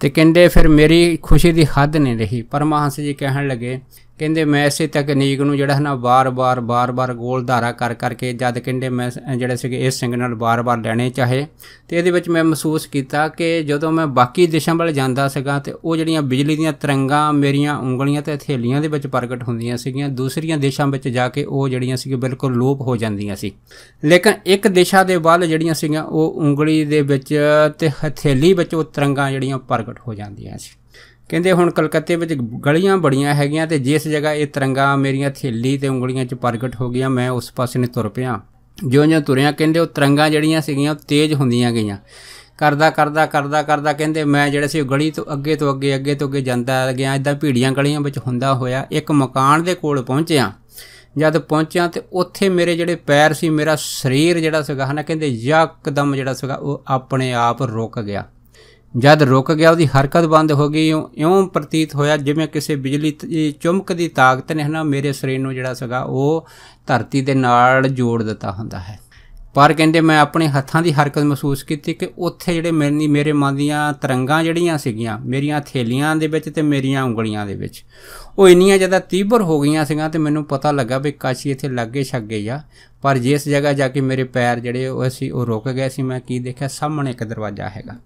ਤੇ ਕਹਿੰਦੇ ਫਿਰ ਮੇਰੀ ਖੁਸ਼ੀ ਦੀ ਹੱਦ ਨਹੀਂ ਰਹੀ ਪਰਮਹੰਸ ਜੀ ਕਹਿਣ ਲੱਗੇ ਕਹਿੰਦੇ ਮੈਂ ਇਸੇ ਤਕਨੀਕ ਨੂੰ ਜਿਹੜਾ ਹੈ ਨਾ ਵਾਰ-ਵਾਰ ਵਾਰ-ਵਾਰ ਗੋਲ ਧਾਰਾ ਕਰ ਕਰਕੇ ਜਦ ਕਹਿੰਦੇ ਮੈਂ ਜਿਹੜੇ ਸੀਗੇ ਇਸ ਸਿਗਨਲ ਨਾਲ ਵਾਰ-ਵਾਰ ਲੈਣੇ ਚਾਹੇ ਤੇ ਇਹਦੇ ਵਿੱਚ ਮੈਂ ਮਹਿਸੂਸ ਕੀਤਾ ਕਿ ਜਦੋਂ ਮੈਂ ਬਾਕੀ ਦਿਸ਼ਾ ਵੱਲ ਜਾਂਦਾ ਸੀਗਾ ਤੇ ਉਹ ਜਿਹੜੀਆਂ ਬਿਜਲੀ ਦੀਆਂ ਤਰੰਗਾਂ ਮੇਰੀਆਂ ਉਂਗਲੀਆਂ ਤੇ ਹਥੇਲੀਆਂ ਦੇ ਵਿੱਚ ਪ੍ਰਗਟ ਹੁੰਦੀਆਂ ਸੀਗੀਆਂ ਦੂਸਰੀਆਂ ਦਿਸ਼ਾਂ ਵਿੱਚ ਜਾ ਕੇ ਉਹ ਜਿਹੜੀਆਂ ਸੀ ਬਿਲਕੁਲ ਲੋਪ ਹੋ ਜਾਂਦੀਆਂ ਸੀ ਲੇਕਿਨ ਇੱਕ ਦਿਸ਼ਾ ਦੇ ਵੱਲ ਜਿਹੜੀਆਂ ਸੀਗੀਆਂ ਉਹ ਉਂਗਲੀ ਦੇ ਵਿੱਚ ਤੇ ਹਥੇਲੀ ਵਿੱਚ ਉਹ ਤਰੰਗਾਂ ਜਿਹੜੀਆਂ ਪ੍ਰਗਟ ਹੋ ਜਾਂਦੀਆਂ ਸੀ ਕਹਿੰਦੇ ਹੁਣ ਕਲਕੱਤੇ ਵਿੱਚ ਗਲੀਆਂ ਬੜੀਆਂ ਹੈਗੀਆਂ ਤੇ ਜਿਸ ਜਗ੍ਹਾ ਇਹ ਤਰੰਗਾ ਮੇਰੀਆਂ ਥੇਲੀ ਤੇ ਉਂਗਲੀਆਂ 'ਚ ਪ੍ਰਗਟ ਹੋ ਗਿਆ ਮੈਂ ਉਸ ਪਾਸੇ ਨੇ ਤੁਰ ਪਿਆ ਜਿਉਂ-ਜਿਉਂ ਤੁਰਿਆ ਕਹਿੰਦੇ ਉਹ ਤਰੰਗਾ ਜਿਹੜੀਆਂ ਸੀਗੀਆਂ ਉਹ ਤੇਜ਼ ਹੁੰਦੀਆਂ ਗਈਆਂ ਕਰਦਾ ਕਰਦਾ ਕਰਦਾ ਕਰਦਾ ਕਹਿੰਦੇ ਮੈਂ ਜਿਹੜਾ ਸੀ ਗਲੀ ਤੋਂ ਅੱਗੇ ਤੋਂ ਅੱਗੇ ਅੱਗੇ ਤੋਂ ਅੱਗੇ ਜਾਂਦਾ ਗਿਆ ਇਦਾਂ ਭੀੜੀਆਂ ਗਲੀਆਂ ਵਿੱਚ ਹੁੰਦਾ ਹੋਇਆ ਇੱਕ ਮਕਾਨ ਦੇ ਕੋਲ ਪਹੁੰਚਿਆ ਜਦ ਪਹੁੰਚਿਆ ਤੇ ਉੱਥੇ ਮੇਰੇ ਜਿਹੜੇ ਪੈਰ ਸੀ ਮੇਰਾ ਸਰੀਰ ਜਿਹੜਾ ਸੀਗਾ ਹਨਾ ਕਹਿੰਦੇ ਯਕਦਮ ਜਿਹੜਾ ਸੀਗਾ ਉਹ ਆਪਣੇ ਆਪ ਰੁਕ ਗਿਆ ਜਦ ਰੁਕ ਗਿਆ ਉਹਦੀ ਹਰਕਤ ਬੰਦ ਹੋ ਗਈ ਇਉਂ ਪ੍ਰਤੀਤ ਹੋਇਆ ਜਿਵੇਂ ਕਿਸੇ ਬਿਜਲੀ ਚੁੰਬਕ ਦੀ ਤਾਕਤ ਨੇ ਹਨਾ ਮੇਰੇ ਸਰੀਰ ਨੂੰ ਜਿਹੜਾ ਸਗਾ ਉਹ ਧਰਤੀ ਦੇ ਨਾਲ ਜੋੜ ਦਿੱਤਾ ਹੁੰਦਾ ਹੈ ਪਰ ਕਹਿੰਦੇ ਮੈਂ ਆਪਣੇ ਹੱਥਾਂ ਦੀ ਹਰਕਤ ਮਹਿਸੂਸ ਕੀਤੀ ਕਿ ਉੱਥੇ ਜਿਹੜੇ ਮੇਰੀ ਮੇਰੇ ਮਨ ਦੀਆਂ ਤਰੰਗਾਂ ਜਿਹੜੀਆਂ ਸੀਗੀਆਂ ਮੇਰੀਆਂ ਥੇਲੀਆਂ ਦੇ ਵਿੱਚ ਤੇ ਮੇਰੀਆਂ ਉਂਗਲੀਆਂ ਦੇ ਵਿੱਚ ਉਹ ਇੰਨੀਆਂ ਜ਼ਿਆਦਾ ਤੀਬਰ ਹੋ ਗਈਆਂ ਸੀਗੀਆਂ ਤੇ ਮੈਨੂੰ ਪਤਾ ਲੱਗਾ ਵੀ ਕਾਸ਼ੀ ਇੱਥੇ ਲੱਗੇ ਛੱਗੇ ਆ ਪਰ ਜਿਸ ਜਗ੍ਹਾ ਜਾ ਕੇ ਮੇਰੇ ਪੈਰ ਜਿਹੜੇ ਉਹ ਸੀ ਉਹ ਰੁਕ ਗਏ ਸੀ ਮੈਂ ਕੀ ਦੇਖਿਆ ਸਾਹਮਣੇ ਇੱਕ ਦਰਵਾਜ਼ਾ ਹੈਗਾ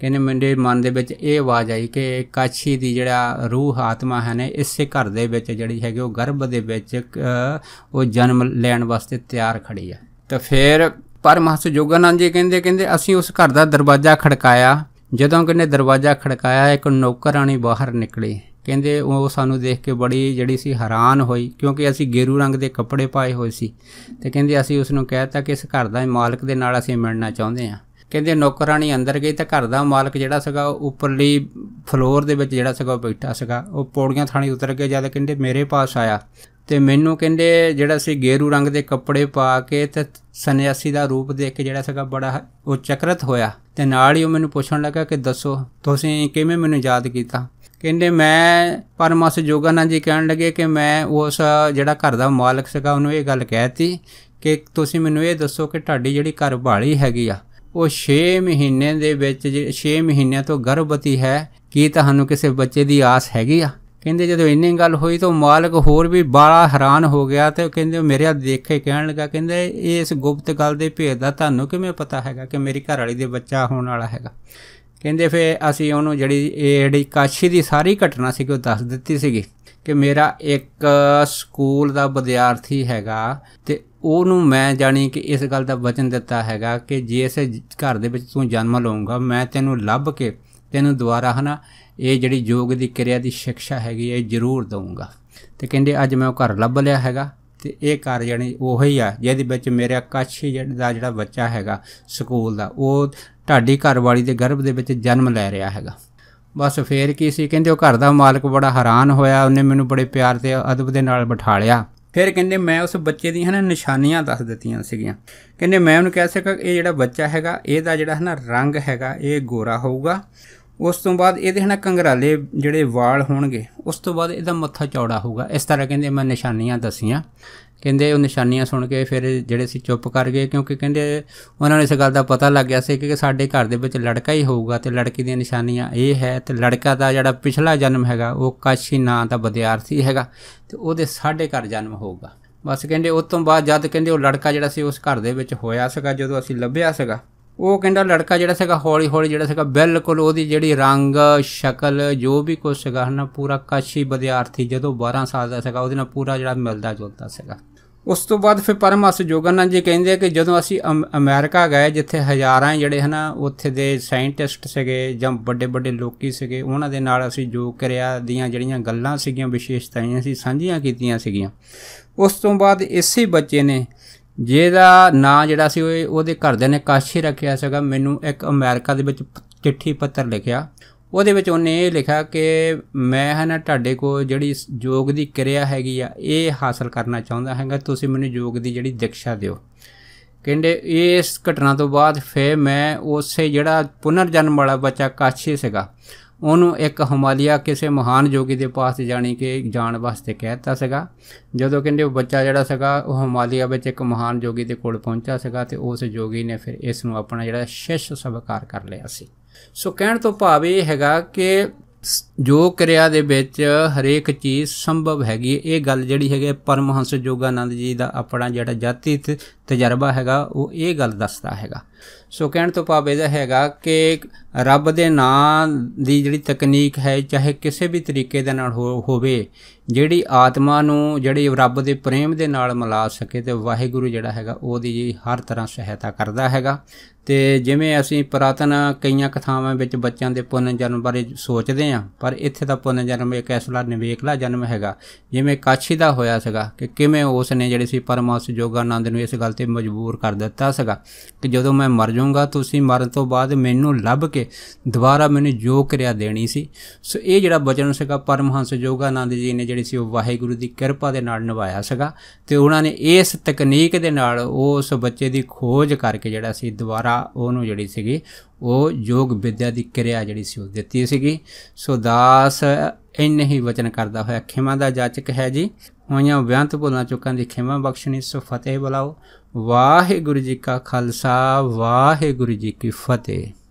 ਕਹਿੰਦੇ ਮੇਰੇ ਮਨ ਦੇ ਵਿੱਚ ਇਹ ਆਵਾਜ਼ ਆਈ ਕਿ ਕਾਛੀ ਦੀ ਜਿਹੜਾ ਰੂਹ ਆਤਮਾ ਹੈ ਨੇ ਇਸੇ ਘਰ ਦੇ ਵਿੱਚ ਜਿਹੜੀ ਹੈਗੀ ਉਹ ਗਰਭ ਦੇ ਵਿੱਚ ਉਹ ਜਨਮ ਲੈਣ ਵਾਸਤੇ ਤਿਆਰ ਖੜੀ ਆ ਤਾਂ ਫਿਰ ਪਰਮਹੰਸ ਜੋਗਨੰਦ ਜੀ ਕਹਿੰਦੇ ਕਹਿੰਦੇ ਅਸੀਂ ਉਸ ਘਰ ਦਾ ਦਰਵਾਜ਼ਾ ਖੜਕਾਇਆ ਜਦੋਂ ਕਿਨੇ ਦਰਵਾਜ਼ਾ ਖੜਕਾਇਆ ਇੱਕ ਨੌਕਰਾਨੀ ਬਾਹਰ ਨਿਕਲੀ ਕਹਿੰਦੇ ਉਹ ਸਾਨੂੰ ਦੇਖ ਕੇ ਬੜੀ ਜਿਹੜੀ ਸੀ ਹੈਰਾਨ ਹੋਈ ਕਿਉਂਕਿ ਅਸੀਂ ਗੇਰੂ ਰੰਗ ਦੇ ਕੱਪੜੇ ਪਾਏ ਹੋਏ ਸੀ ਤੇ ਕਹਿੰਦੇ ਅਸੀਂ ਉਸ ਨੂੰ ਕਹਿਤਾ ਕਿ ਇਸ ਘਰ ਦਾ ਮਾਲਕ ਦੇ ਨਾਲ ਅਸੀਂ ਮਿਲਣਾ ਚਾਹੁੰਦੇ ਹਾਂ ਕਹਿੰਦੇ ਨੌਕਰਾਨੀ ਅੰਦਰ ਗਈ ਤਾਂ ਘਰ ਦਾ ਮਾਲਕ ਜਿਹੜਾ ਸੀਗਾ ਉਹ ਉੱਪਰਲੀ ਫਲੋਰ ਦੇ ਵਿੱਚ ਜਿਹੜਾ ਸੀਗਾ ਉਹ ਬੈਠਾ ਸੀਗਾ ਉਹ ਪੌੜੀਆਂ ਥਾਣੀ ਉਤਰ ਕੇ ਜਦ ਕਹਿੰਦੇ ਮੇਰੇ ਪਾਸ ਆਇਆ ਤੇ ਮੈਨੂੰ ਕਹਿੰਦੇ ਜਿਹੜਾ ਸੀ ਗੇਰੂ ਰੰਗ ਦੇ ਕੱਪੜੇ ਪਾ ਕੇ ਤੇ ਸੰਨਿਆਸੀ ਦਾ ਰੂਪ ਦੇਖ ਕੇ ਜਿਹੜਾ ਸੀਗਾ ਬੜਾ ਉਹ ਚਕਰਤ ਹੋਇਆ ਤੇ ਨਾਲ ਹੀ ਉਹ ਮੈਨੂੰ ਪੁੱਛਣ ਲੱਗਾ ਕਿ ਦੱਸੋ ਤੁਸੀਂ ਕਿਵੇਂ ਮੈਨੂੰ ਯਾਦ ਕੀਤਾ ਕਹਿੰਦੇ ਮੈਂ ਪਰਮਸ ਜੋਗਾਨੰਦ ਜੀ ਕਹਿਣ ਲੱਗੇ ਕਿ ਮੈਂ ਉਸ ਜਿਹੜਾ ਘਰ ਦਾ ਮਾਲਕ ਸੀਗਾ ਉਹਨੂੰ ਇਹ ਗੱਲ ਕਹਿਤੀ ਕਿ ਤੁਸੀਂ ਮੈਨੂੰ ਇਹ ਦੱਸੋ ਕਿ ਤੁਹਾਡੀ ਜਿਹੜੀ ਘਰ ਬਾਲੀ ਹੈਗੀ ਆ ਉਹ 6 ਮਹੀਨੇ ਦੇ ਵਿੱਚ 6 ਮਹੀਨਿਆਂ ਤੋਂ ਗਰਭਵਤੀ ਹੈ ਕੀ ਤੁਹਾਨੂੰ ਕਿਸੇ ਬੱਚੇ ਦੀ ਆਸ ਹੈਗੀ ਆ ਕਹਿੰਦੇ ਜਦੋਂ ਇੰਨੀ ਗੱਲ ਹੋਈ ਤਾਂ ਮਾਲਕ ਹੋਰ ਵੀ ਬਾਲਾ ਹੈਰਾਨ ਹੋ ਗਿਆ ਤੇ ਕਹਿੰਦੇ ਮੇਰੇ ਆ ਦੇਖੇ ਕਹਿਣ ਲੱਗਾ ਕਹਿੰਦੇ ਇਸ ਗੁਪਤ ਗੱਲ ਦੇ ਭੇਦ ਦਾ ਤੁਹਾਨੂੰ ਕਿਵੇਂ ਪਤਾ ਹੈਗਾ ਕਿ ਮੇਰੀ ਘਰ ਵਾਲੀ ਦੇ ਬੱਚਾ ਹੋਣ ਵਾਲਾ ਹੈਗਾ ਕਹਿੰਦੇ ਫੇ ਅਸੀਂ ਉਹਨੂੰ ਜਿਹੜੀ ਇਹ ਜਿਹੜੀ ਕਾਸ਼ੀ ਦੀ ਸਾਰੀ ਘਟਨਾ ਸੀ ਕਿ ਉਹ ਦੱਸ ਦਿੱਤੀ ਸੀਗੀ ਕਿ ਮੇਰਾ ਇੱਕ ਸਕੂਲ ਦਾ ਵਿਦਿਆਰਥੀ ਹੈਗਾ ਤੇ ਉਹਨੂੰ ਮੈਂ ਜਾਣੀ ਕਿ ਇਸ ਗੱਲ ਦਾ ਵਚਨ ਦਿੱਤਾ ਹੈਗਾ ਕਿ ਜੇ ਇਸ ਘਰ ਦੇ ਵਿੱਚ ਤੂੰ ਜਨਮ ਲਵਾਂਗਾ ਮੈਂ ਤੈਨੂੰ ਲੱਭ ਕੇ ਤੈਨੂੰ ਦੁਬਾਰਾ ਹਨਾ ਇਹ ਜਿਹੜੀ ਯੋਗ ਦੀ ਕਿਰਿਆ ਦੀ ਸਿੱਖਿਆ ਹੈਗੀ ਇਹ ਜ਼ਰੂਰ ਦਊਂਗਾ ਤੇ ਕਹਿੰਦੇ ਅੱਜ ਮੈਂ ਉਹ ਘਰ ਲੱਭ ਲਿਆ ਹੈਗਾ ਤੇ ਇਹ ਘਰ ਜਾਨੀ ਉਹੀ ਆ ਜਿਹਦੇ ਵਿੱਚ ਮੇਰਾ ਕਾਛੀ ਦਾ ਜਿਹੜਾ ਬੱਚਾ ਹੈਗਾ ਸਕੂਲ ਦਾ ਉਹ ਢਾਡੀ ਘਰਵਾਲੀ ਦੇ ਗਰਭ ਦੇ ਵਿੱਚ ਜਨਮ ਲੈ ਰਿਹਾ ਹੈਗਾ ਬਸ ਫੇਰ ਕੀ ਸੀ ਕਹਿੰਦੇ ਉਹ ਘਰ ਦਾ ਮਾਲਕ ਬੜਾ ਹੈਰਾਨ ਹੋਇਆ ਉਹਨੇ ਮੈਨੂੰ ਬੜੇ ਪਿਆਰ ਤੇ ਅਦਬ ਦੇ ਨਾਲ ਬਿਠਾ ਲਿਆ ਫਿਰ ਕਹਿੰਦੇ ਮੈਂ ਉਸ ਬੱਚੇ ਦੀਆਂ ਹਨਾ ਨਿਸ਼ਾਨੀਆਂ ਦੱਸ ਦਿੱਤੀਆਂ ਸੀਗੀਆਂ ਕਹਿੰਦੇ ਮੈਂ ਉਹਨੂੰ ਕਹਿ ਸਕਾਂ ਇਹ ਜਿਹੜਾ ਬੱਚਾ ਹੈਗਾ ਇਹਦਾ ਜਿਹੜਾ ਹਨਾ ਰੰਗ ਹੈਗਾ ਇਹ ਗੋਰਾ ਹੋਊਗਾ ਉਸ ਤੋਂ ਬਾਅਦ ਇਹਦੇ ਹਨਾ ਕੰਗਰਾਲੇ ਜਿਹੜੇ ਵਾਲ ਹੋਣਗੇ ਉਸ ਤੋਂ ਬਾਅਦ ਇਹਦਾ ਮੱਥਾ ਚੌੜਾ ਹੋਊਗਾ ਇਸ ਤਰ੍ਹਾਂ ਕਹਿੰਦੇ ਮੈਂ ਨਿਸ਼ਾਨੀਆਂ ਦਸੀਆਂ ਕਹਿੰਦੇ ਉਹ ਨਿਸ਼ਾਨੀਆਂ ਸੁਣ ਕੇ ਫਿਰ ਜਿਹੜੇ ਸੀ ਚੁੱਪ ਕਰ ਗਏ ਕਿਉਂਕਿ ਕਹਿੰਦੇ ਉਹਨਾਂ ਨੂੰ ਇਸ ਗੱਲ ਦਾ ਪਤਾ ਲੱਗ ਗਿਆ ਸੀ ਕਿ ਸਾਡੇ ਘਰ ਦੇ ਵਿੱਚ ਲੜਕਾ ਹੀ ਹੋਊਗਾ ਤੇ ਲੜਕੀ ਦੀਆਂ ਨਿਸ਼ਾਨੀਆਂ ਇਹ ਹੈ ਤੇ ਲੜਕਾ ਦਾ ਜਿਹੜਾ ਪਿਛਲਾ ਜਨਮ ਹੈਗਾ ਉਹ ਕਾਸ਼ੀ ਨਾਂ ਦਾ ਵਿਦਿਆਰਥੀ ਹੈਗਾ ਤੇ ਉਹਦੇ ਸਾਡੇ ਘਰ ਜਨਮ ਹੋਊਗਾ ਬਸ ਕਹਿੰਦੇ ਉਸ ਤੋਂ ਬਾਅਦ ਜਦ ਕਹਿੰਦੇ ਉਹ ਲੜਕਾ ਜਿਹੜਾ ਸੀ ਉਸ ਘਰ ਦੇ ਵਿੱਚ ਹੋਇਆ ਸੀਗਾ ਜਦੋਂ ਅਸੀਂ ਲੱਭਿਆ ਸੀਗਾ ਉਹ ਕਹਿੰਦਾ ਲੜਕਾ ਜਿਹੜਾ ਸੀਗਾ ਹੌਲੀ ਹੌਲੀ ਜਿਹੜਾ ਸੀਗਾ ਬਿਲਕੁਲ ਉਹਦੀ ਜਿਹੜੀ ਰੰਗ ਸ਼ਕਲ ਜੋ ਵੀ ਕੁਝ ਸੀਗਾ ਨਾ ਪੂਰਾ ਕਾਸ਼ੀ ਵਿਦਿਆਰਥੀ ਜਦੋਂ 12 ਸਾਲ ਦਾ ਸੀਗਾ ਉਹਦੇ ਨਾਲ ਪੂਰਾ ਜਿਹੜਾ ਮਿਲਦਾ ਜੁਲਦਾ ਸੀਗਾ ਉਸ ਤੋਂ ਬਾਅਦ ਫਿਰ ਪਰਮਹੰਸ ਜੋਗਨਨਾਥ ਜੀ ਕਹਿੰਦੇ ਆ ਕਿ ਜਦੋਂ ਅਸੀਂ ਅਮਰੀਕਾ ਗਏ ਜਿੱਥੇ ਹਜ਼ਾਰਾਂ ਜਿਹੜੇ ਹਨਾ ਉੱਥੇ ਦੇ ਸਾਇੰਟਿਸਟ ਸੀਗੇ ਜਾਂ ਵੱਡੇ ਵੱਡੇ ਲੋਕੀ ਸੀਗੇ ਉਹਨਾਂ ਦੇ ਨਾਲ ਅਸੀਂ ਜੋ ਕਰਿਆ ਦੀਆਂ ਜਿਹੜੀਆਂ ਗੱਲਾਂ ਸੀਗੀਆਂ ਵਿਸ਼ੇਸ਼ਤਾਵਾਂ ਸੀ ਸਾਂਝੀਆਂ ਕੀਤੀਆਂ ਸੀਗੀਆਂ ਉਸ ਤੋਂ ਬਾਅਦ ਇਸੇ ਬੱਚੇ ਨੇ ਜਿਹਦਾ ਨਾਂ ਜਿਹੜਾ ਸੀ ਉਹਦੇ ਘਰਦਿਆਂ ਨੇ ਕਾਸ਼ੀ ਰੱਖਿਆ ਸੀਗਾ ਮੈਨੂੰ ਇੱਕ ਅਮਰੀਕਾ ਦੇ ਵਿੱਚ ਚਿੱਠੀ ਪੱਤਰ ਲਿਖਿਆ ਉਹਦੇ ਵਿੱਚ ਉਹਨੇ ਇਹ ਲਿਖਿਆ ਕਿ ਮੈਂ ਹੈ ਨਾ ਤੁਹਾਡੇ ਕੋ ਜਿਹੜੀ ਯੋਗ ਦੀ ਕਿਰਿਆ ਹੈਗੀ ਆ ਇਹ ਹਾਸਲ ਕਰਨਾ ਚਾਹੁੰਦਾ ਹੈਗਾ ਤੁਸੀਂ ਮੈਨੂੰ ਯੋਗ ਦੀ ਜਿਹੜੀ ਦਿਕਸ਼ਾ ਦਿਓ ਕਹਿੰਦੇ ਇਸ ਘਟਨਾ ਤੋਂ ਬਾਅਦ ਫੇ ਮੈਂ ਉਸੇ ਜਿਹੜਾ ਪੁਨਰ ਜਨਮ ਵਾਲਾ ਬੱਚਾ ਕਾਛੀ ਸੀਗਾ ਉਹਨੂੰ ਇੱਕ ਹਿਮਾਲਿਆ ਕਿਸੇ ਮਹਾਨ ਜੋਗੀ ਦੇ ਪਾਸ ਜਾਣੀ ਕਿ ਜਾਣ ਵਾਸਤੇ ਕਹਿਤਾ ਸੀਗਾ ਜਦੋਂ ਕਹਿੰਦੇ ਉਹ ਬੱਚਾ ਜਿਹੜਾ ਸੀਗਾ ਉਹ ਹਿਮਾਲਿਆ ਵਿੱਚ ਇੱਕ ਮਹਾਨ ਜੋਗੀ ਦੇ ਕੋਲ ਪਹੁੰਚਾ ਸੀਗਾ ਤੇ ਉਸ ਜੋਗੀ ਨੇ ਫਿਰ ਇਸ ਨੂੰ ਆਪਣਾ ਜਿਹੜਾ ਸ਼ਿਸ਼ ਸਵਕਾਰ ਕਰ ਲਿਆ ਸੀ ਸੋ ਕਹਿਣ ਤੋਂ ਭਾਵ ਇਹ ਹੈਗਾ ਕਿ ਜੋ ਕਿਰਿਆ ਦੇ ਵਿੱਚ ਹਰੇਕ ਚੀਜ਼ ਸੰਭਵ ਹੈਗੀ ਇਹ ਗੱਲ ਜਿਹੜੀ ਹੈਗੀ ਪਰਮਹੰਸ ਜੋਗਾਨੰਦ ਜੀ ਦਾ ਆਪਣਾ ਜਿਹੜਾ ਜਾਤੀ ਤਜਰਬਾ ਹੈਗਾ ਉਹ ਇਹ ਗੱਲ ਦੱਸਦਾ ਹੈਗਾ ਸੋ ਕਹਿਣ ਤੋਂ ਭਾਵ ਇਹ ਹੈਗਾ ਕਿ ਰੱਬ ਦੇ ਨਾਂ ਦੀ ਜਿਹੜੀ ਤਕਨੀਕ ਹੈ ਚਾਹੇ ਕਿਸੇ ਵੀ ਤਰੀਕੇ ਦੇ ਨਾਲ ਹੋਵੇ ਜਿਹੜੀ ਆਤਮਾ ਨੂੰ ਜਿਹੜੀ ਰੱਬ ਦੇ ਪ੍ਰੇਮ ਦੇ ਨਾਲ ਮਿਲਾ ਸਕੇ ਤੇ ਵਾਹਿਗੁਰੂ ਜਿਹੜਾ ਹੈਗਾ ਉਹਦੀ ਹਰ ਤਰ੍ਹਾਂ ਸਹਾਇਤਾ ਕਰਦਾ ਹੈਗਾ ਤੇ ਜਿਵੇਂ ਅਸੀਂ ਪ੍ਰਾਤਨ ਕਈਆਂ ਕਥਾਵਾਂ ਵਿੱਚ ਬੱਚਿਆਂ ਦੇ ਪੁੰਨ ਜਨਮ ਬਾਰੇ ਸੋਚਦੇ ਆਂ ਪਰ ਇੱਥੇ ਦਾ ਪੁੰਨ ਜਨਮ ਇੱਕ ਐਸਲਾ ਨਿਵੇਕਲਾ ਜਨਮ ਹੈਗਾ ਜਿਵੇਂ ਕਾਛੀ ਦਾ ਹੋਇਆ ਸੀਗਾ ਕਿ ਕਿਵੇਂ ਉਸ ਨੇ ਜਿਹੜੇ ਸੀ ਪਰਮਾਸ ਜੋਗਾਨੰਦ ਨੂੰ ਇਸ ਗੱਲ ਤੇ ਮਜਬੂਰ ਕਰ ਦਿੱਤਾ ਸੀਗਾ ਕਿ ਜਦੋਂ ਮੈਂ ਮਰ ਜਾਊਂਗਾ ਤੁਸੀਂ ਮਰਨ ਤੋਂ ਬਾਅਦ ਮੈਨੂੰ ਲੱਭ ਕੇ ਦੁਬਾਰਾ ਮੈਨੂੰ ਜੋ ਕਿਰਿਆ ਦੇਣੀ ਸੀ ਸੋ ਇਹ ਜਿਹੜਾ ਬਚਨ ਸੀਗਾ ਪਰਮਹੰਸ ਜੋਗਾਨੰਦ ਜੀ ਨੇ ਜਿਹੜੀ ਸੀ ਉਹ ਵਾਹਿਗੁਰੂ ਦੀ ਕਿਰਪਾ ਦੇ ਨਾਲ ਨਿਭਾਇਆ ਸੀਗਾ ਤੇ ਉਹਨਾਂ ਨੇ ਇਸ ਤਕਨੀਕ ਦੇ ਨਾਲ ਉਸ ਬੱਚੇ ਦੀ ਖੋਜ ਕਰਕੇ ਜਿਹੜਾ ਸੀ ਦੁਬਾਰਾ ਉਹਨੂੰ ਜਿਹੜੀ ਸੀਗੀ ਉਹ ਯੋਗ ਵਿਦਿਆ ਦੀ ਕਿਰਿਆ ਜਿਹੜੀ ਸੀ ਉਹ ਦਿੱਤੀ ਸੀਗੀ ਸੋ ਦਾਸ ਇੰਨੇ ਹੀ ਵਚਨ ਕਰਦਾ ਹੋਇਆ ਖਿਮਾ ਦਾ ਜਾਚਕ ਹੈ ਜੀ ਹੋਈਆਂ ਵਿਅੰਤ ਭੁੱਲਾਂ ਚੁੱਕਾਂ ਦੀ ਖਿਮਾ ਬਖਸ਼ਣੀ ਸੋ ਫਤਿਹ ਬੁਲਾਓ ਵਾਹਿਗੁਰੂ ਜੀ ਕਾ ਖਾਲਸਾ ਵਾਹਿਗੁਰੂ ਜੀ ਕੀ ਫਤਿਹ